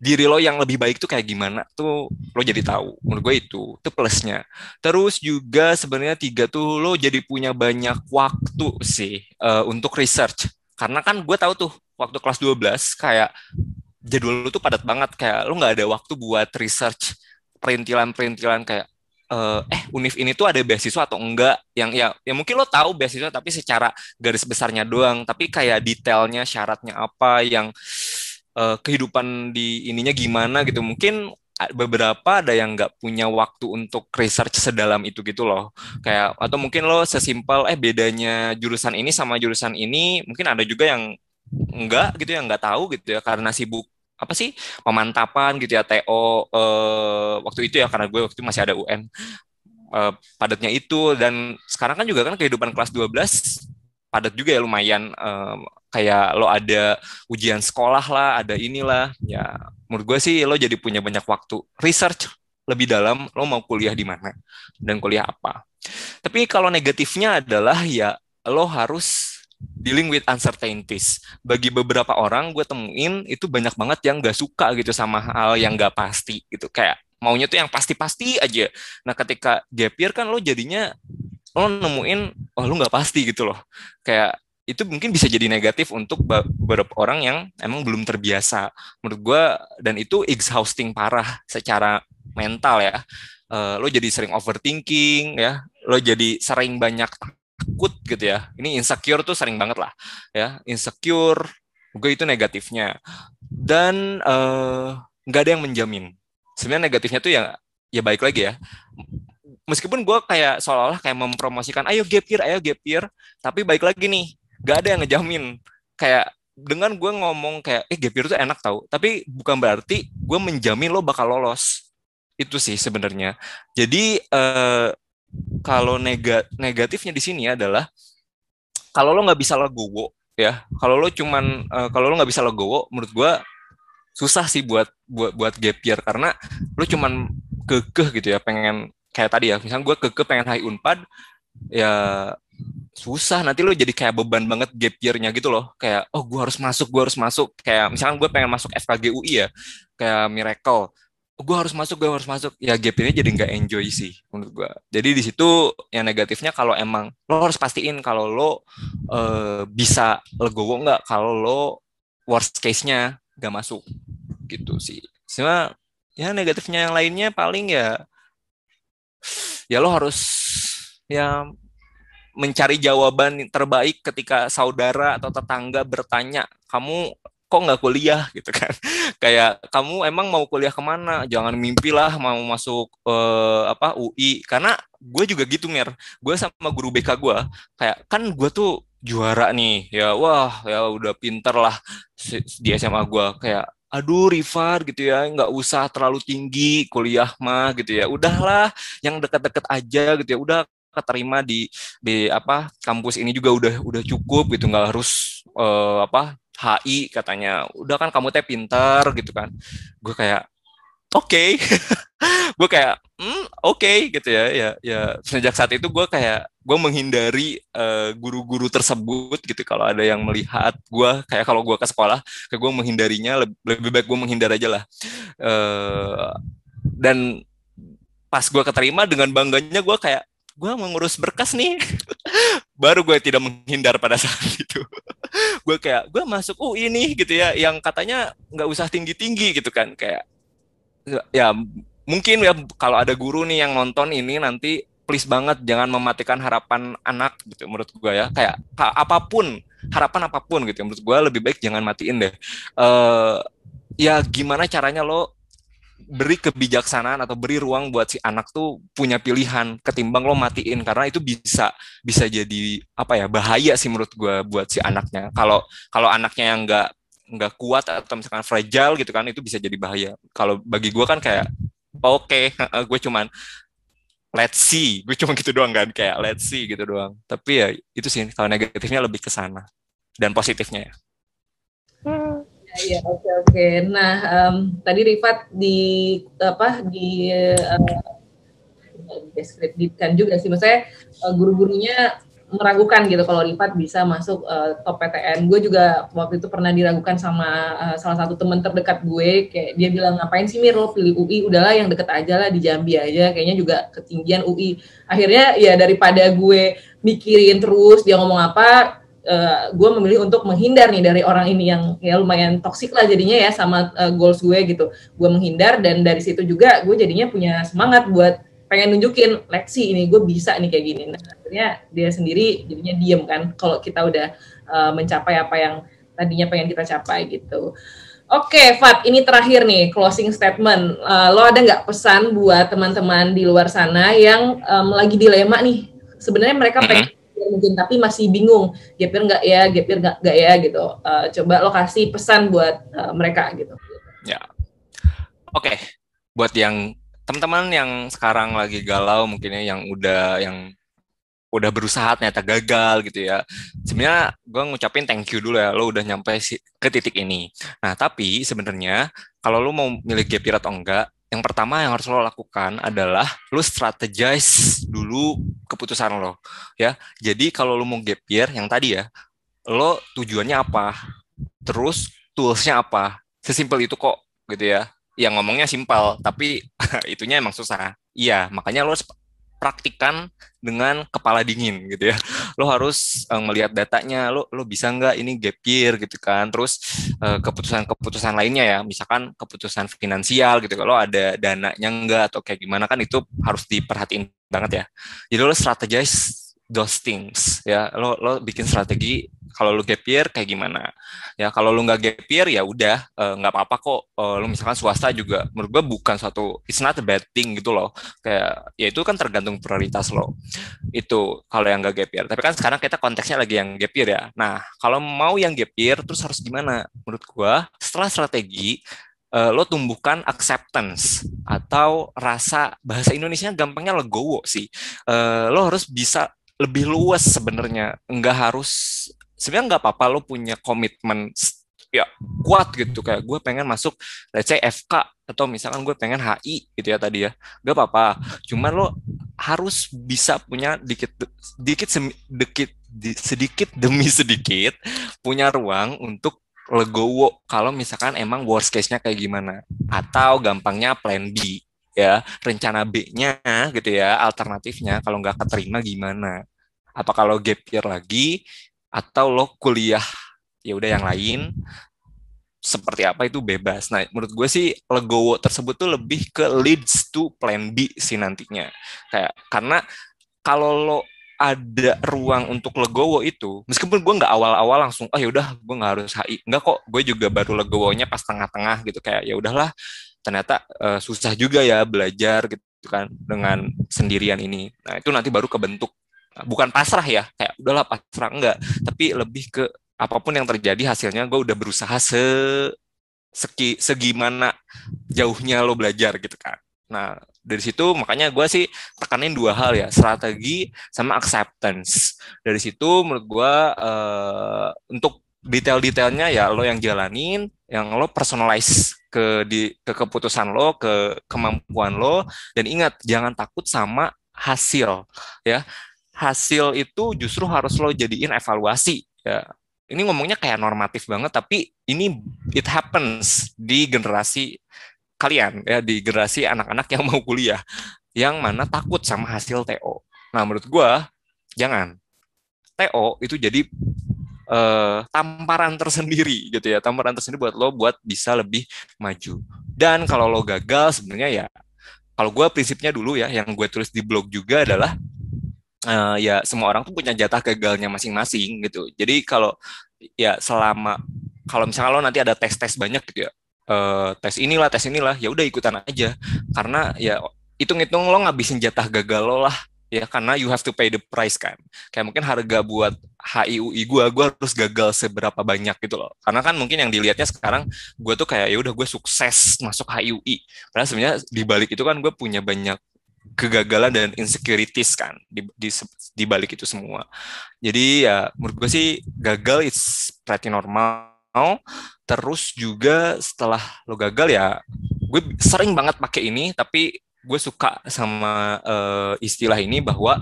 Speaker 2: diri lo yang lebih baik tuh kayak gimana tuh lo jadi tahu menurut gue itu itu plusnya terus juga sebenarnya tiga tuh lo jadi punya banyak waktu sih uh, untuk research karena kan gue tahu tuh waktu kelas 12 kayak jadwal lo tuh padat banget kayak lo nggak ada waktu buat research perintilan-perintilan kayak uh, eh, eh unif ini tuh ada beasiswa atau enggak yang ya ya mungkin lo tahu beasiswa tapi secara garis besarnya doang tapi kayak detailnya syaratnya apa yang uh, kehidupan di ininya gimana gitu mungkin beberapa ada yang nggak punya waktu untuk research sedalam itu gitu loh kayak atau mungkin lo sesimpel eh bedanya jurusan ini sama jurusan ini mungkin ada juga yang enggak gitu yang nggak tahu gitu ya karena sibuk apa sih pemantapan gitu ya TO eh, waktu itu ya karena gue waktu itu masih ada UN eh, padatnya itu dan sekarang kan juga kan kehidupan kelas 12 padat juga ya lumayan um, kayak lo ada ujian sekolah lah, ada inilah. Ya, menurut gue sih lo jadi punya banyak waktu research lebih dalam lo mau kuliah di mana dan kuliah apa. Tapi kalau negatifnya adalah ya lo harus dealing with uncertainties. Bagi beberapa orang gue temuin itu banyak banget yang gak suka gitu sama hal yang gak pasti gitu. Kayak maunya tuh yang pasti-pasti aja. Nah ketika gapir kan lo jadinya lo nemuin oh lu nggak pasti gitu loh kayak itu mungkin bisa jadi negatif untuk beberapa orang yang emang belum terbiasa menurut gue dan itu exhausting parah secara mental ya uh, lo jadi sering overthinking ya lo jadi sering banyak takut gitu ya ini insecure tuh sering banget lah ya insecure gue itu negatifnya dan eh, nggak uh, ada yang menjamin sebenarnya negatifnya tuh ya ya baik lagi ya meskipun gue kayak seolah-olah kayak mempromosikan ayo gap ayo gap tapi baik lagi nih gak ada yang ngejamin kayak dengan gue ngomong kayak eh gap itu enak tau tapi bukan berarti gue menjamin lo bakal lolos itu sih sebenarnya jadi eh, kalau nega negatifnya di sini adalah kalau lo nggak bisa legowo ya kalau lo cuman eh, kalau lo nggak bisa legowo menurut gue susah sih buat buat buat gap karena lo cuman kekeh gitu ya pengen kayak tadi ya misalnya gue keke pengen high unpad ya susah nanti lo jadi kayak beban banget gap year-nya gitu loh kayak oh gue harus masuk gue harus masuk kayak misalnya gue pengen masuk FKG UI ya kayak miracle oh, gue harus masuk gue harus masuk ya gap ini jadi nggak enjoy sih menurut gue jadi di situ yang negatifnya kalau emang lo harus pastiin kalau lo uh, bisa legowo nggak kalau lo worst case-nya gak masuk gitu sih. Cuma ya negatifnya yang lainnya paling ya ya lo harus ya mencari jawaban terbaik ketika saudara atau tetangga bertanya kamu kok nggak kuliah gitu kan kayak kamu emang mau kuliah kemana jangan mimpilah mau masuk eh, apa UI karena gue juga gitu mir gue sama guru BK gue kayak kan gue tuh juara nih ya wah ya udah pinter lah di SMA gue kayak aduh Rifat gitu ya nggak usah terlalu tinggi kuliah mah gitu ya udahlah yang dekat-dekat aja gitu ya udah keterima di di apa kampus ini juga udah udah cukup gitu nggak harus uh, apa HI katanya udah kan kamu teh pintar gitu kan gue kayak oke okay. gue kayak hmm, oke okay, gitu ya ya ya sejak saat itu gue kayak gue menghindari eh, guru-guru uh, tersebut gitu kalau ada yang melihat gue kayak kalau gue ke sekolah ke gue menghindarinya lebih, lebih baik gue menghindar aja lah uh, dan pas gue keterima dengan bangganya gue kayak gue mengurus berkas nih baru gue tidak menghindar pada saat itu gue kayak gue masuk uh ini gitu ya yang katanya nggak usah tinggi tinggi gitu kan kayak ya, ya mungkin ya kalau ada guru nih yang nonton ini nanti please banget jangan mematikan harapan anak gitu menurut gue ya kayak apapun harapan apapun gitu ya. menurut gue lebih baik jangan matiin deh uh, ya gimana caranya lo beri kebijaksanaan atau beri ruang buat si anak tuh punya pilihan ketimbang lo matiin karena itu bisa bisa jadi apa ya bahaya sih menurut gue buat si anaknya kalau kalau anaknya yang enggak nggak kuat atau misalkan fragile gitu kan itu bisa jadi bahaya kalau bagi gue kan kayak Oke, okay. gue cuman let's see, gue cuma gitu doang kan kayak let's see gitu doang. Tapi ya itu sih kalau negatifnya lebih ke sana dan positifnya ya.
Speaker 1: Iya, oke okay, oke. Nah, um, tadi Rifat di apa di uh, deskripsikan juga sih, maksudnya eh, guru-gurunya meragukan gitu kalau Rifat bisa masuk uh, top PTN. Gue juga waktu itu pernah diragukan sama uh, salah satu teman terdekat gue, kayak dia bilang ngapain sih Mir lo pilih UI, udahlah yang deket aja lah di Jambi aja, kayaknya juga ketinggian UI. Akhirnya ya daripada gue mikirin terus dia ngomong apa, uh, gue memilih untuk menghindar nih dari orang ini yang ya lumayan toksik lah jadinya ya sama uh, goals gue gitu. Gue menghindar dan dari situ juga gue jadinya punya semangat buat pengen nunjukin Lexi ini gue bisa nih kayak gini nah akhirnya dia sendiri jadinya diem kan kalau kita udah uh, mencapai apa yang tadinya pengen kita capai gitu Oke, okay, Fat, ini terakhir nih closing statement. Uh, lo ada nggak pesan buat teman-teman di luar sana yang um, lagi dilema nih? Sebenarnya mereka pengen mungkin tapi masih bingung, gapir nggak ya, gapir nggak ya gitu. Uh, coba lo kasih pesan buat uh, mereka gitu. Ya,
Speaker 2: oke. Okay. Buat yang teman-teman yang sekarang lagi galau mungkin ya, yang udah yang udah berusaha ternyata gagal gitu ya. Sebenarnya gue ngucapin thank you dulu ya, lo udah nyampe ke titik ini. Nah tapi sebenarnya kalau lo mau milih gap year atau enggak, yang pertama yang harus lo lakukan adalah lo strategize dulu keputusan lo ya. Jadi kalau lo mau gap year yang tadi ya, lo tujuannya apa, terus toolsnya apa, sesimpel itu kok gitu ya yang ngomongnya simpel tapi itunya emang susah iya makanya lo harus praktikan dengan kepala dingin gitu ya lo harus uh, eh, melihat datanya lo lo bisa nggak ini gap year gitu kan terus eh, keputusan-keputusan lainnya ya misalkan keputusan finansial gitu kalau ada dananya nggak atau kayak gimana kan itu harus diperhatiin banget ya jadi lo strategis those things ya lo lo bikin strategi kalau lo gap year kayak gimana ya kalau lo nggak gap year ya udah eh, nggak uh, apa-apa kok uh, lo misalkan swasta juga menurut gue bukan suatu it's not a bad thing gitu loh kayak ya itu kan tergantung prioritas lo itu kalau yang nggak gap year tapi kan sekarang kita konteksnya lagi yang gap year ya nah kalau mau yang gap year terus harus gimana menurut gue setelah strategi uh, lo tumbuhkan acceptance atau rasa bahasa Indonesia gampangnya legowo sih. Uh, lo harus bisa lebih luas sebenarnya nggak harus sebenarnya nggak apa-apa lo punya komitmen ya kuat gitu kayak gue pengen masuk let's say FK atau misalkan gue pengen HI gitu ya tadi ya nggak apa-apa cuman lo harus bisa punya dikit dikit sedikit sedikit demi sedikit punya ruang untuk legowo kalau misalkan emang worst case-nya kayak gimana atau gampangnya plan B ya rencana B-nya gitu ya alternatifnya kalau nggak keterima gimana apa kalau gap year lagi atau lo kuliah ya udah yang lain seperti apa itu bebas. Nah, menurut gue sih legowo tersebut tuh lebih ke leads to plan B sih nantinya. Kayak karena kalau lo ada ruang untuk legowo itu, meskipun gue nggak awal-awal langsung, oh yaudah gue nggak harus HI, nggak kok, gue juga baru legowonya pas tengah-tengah gitu kayak ya udahlah ternyata uh, susah juga ya belajar gitu kan dengan sendirian ini. Nah, itu nanti baru kebentuk nah, bukan pasrah ya kayak udahlah pasrah enggak tapi lebih ke apapun yang terjadi hasilnya gue udah berusaha se segi segimana jauhnya lo belajar gitu kan nah dari situ makanya gue sih tekanin dua hal ya strategi sama acceptance dari situ menurut gue uh, untuk detail-detailnya ya lo yang jalanin yang lo personalize ke di ke keputusan lo, ke kemampuan lo dan ingat jangan takut sama hasil ya. Hasil itu justru harus lo jadiin evaluasi ya. Ini ngomongnya kayak normatif banget tapi ini it happens di generasi kalian ya di generasi anak-anak yang mau kuliah yang mana takut sama hasil TO. Nah, menurut gua jangan. TO itu jadi uh, tamparan tersendiri gitu ya tamparan tersendiri buat lo buat bisa lebih maju dan kalau lo gagal sebenarnya ya kalau gue prinsipnya dulu ya yang gue tulis di blog juga adalah uh, ya semua orang tuh punya jatah gagalnya masing-masing gitu jadi kalau ya selama kalau misalnya lo nanti ada tes-tes banyak gitu ya uh, tes inilah tes inilah ya udah ikutan aja karena ya hitung-hitung lo ngabisin jatah gagal lo lah ya karena you have to pay the price kan kayak mungkin harga buat HIUI gue gue harus gagal seberapa banyak gitu loh karena kan mungkin yang dilihatnya sekarang gue tuh kayak ya udah gue sukses masuk HIUI padahal sebenarnya di balik itu kan gue punya banyak kegagalan dan insecurities kan di, di di balik itu semua jadi ya menurut gue sih gagal it's pretty normal terus juga setelah lo gagal ya gue sering banget pakai ini tapi gue suka sama uh, istilah ini bahwa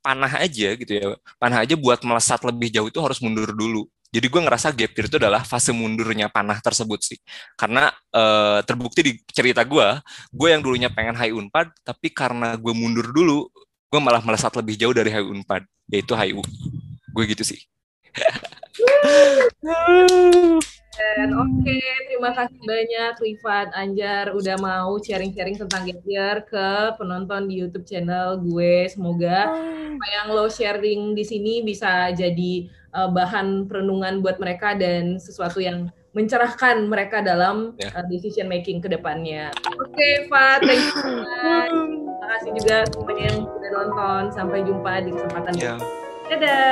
Speaker 2: panah aja gitu ya panah aja buat melesat lebih jauh itu harus mundur dulu jadi gue ngerasa gap year itu adalah fase mundurnya panah tersebut sih. Karena uh, terbukti di cerita gue, gue yang dulunya pengen high unpad, tapi karena gue mundur dulu, gue malah melesat lebih jauh dari high unpad, yaitu high u. Gue gitu sih.
Speaker 1: Oke, okay, terima kasih banyak Rifat Anjar udah mau sharing-sharing tentang gadget ke penonton di YouTube channel gue. Semoga ah. apa yang lo sharing di sini bisa jadi uh, bahan perenungan buat mereka dan sesuatu yang mencerahkan mereka dalam uh, decision making ke depannya. Oke, okay, Fat, thank you. terima kasih juga semuanya yang sudah nonton. Sampai jumpa di kesempatan yeah. Ya. Dadah.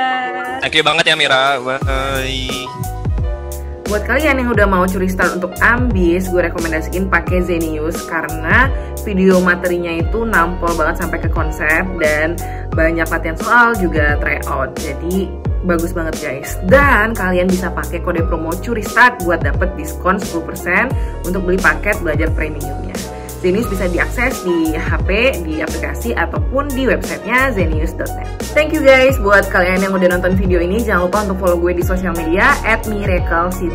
Speaker 2: Thank you banget ya Mira. Bye.
Speaker 1: Buat kalian yang udah mau curi start untuk ambis, gue rekomendasiin pakai Zenius karena video materinya itu nampol banget sampai ke konsep dan banyak latihan soal juga tryout. Jadi bagus banget guys. Dan kalian bisa pakai kode promo curi start buat dapet diskon 10% untuk beli paket belajar premiumnya. Zenius bisa diakses di HP, di aplikasi, ataupun di websitenya zenius.net. Thank you guys buat kalian yang udah nonton video ini. Jangan lupa untuk follow gue di sosial media at Miracle See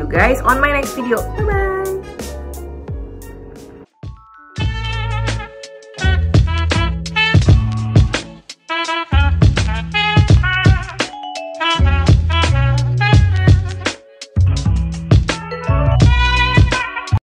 Speaker 1: you guys on my next video. Bye-bye!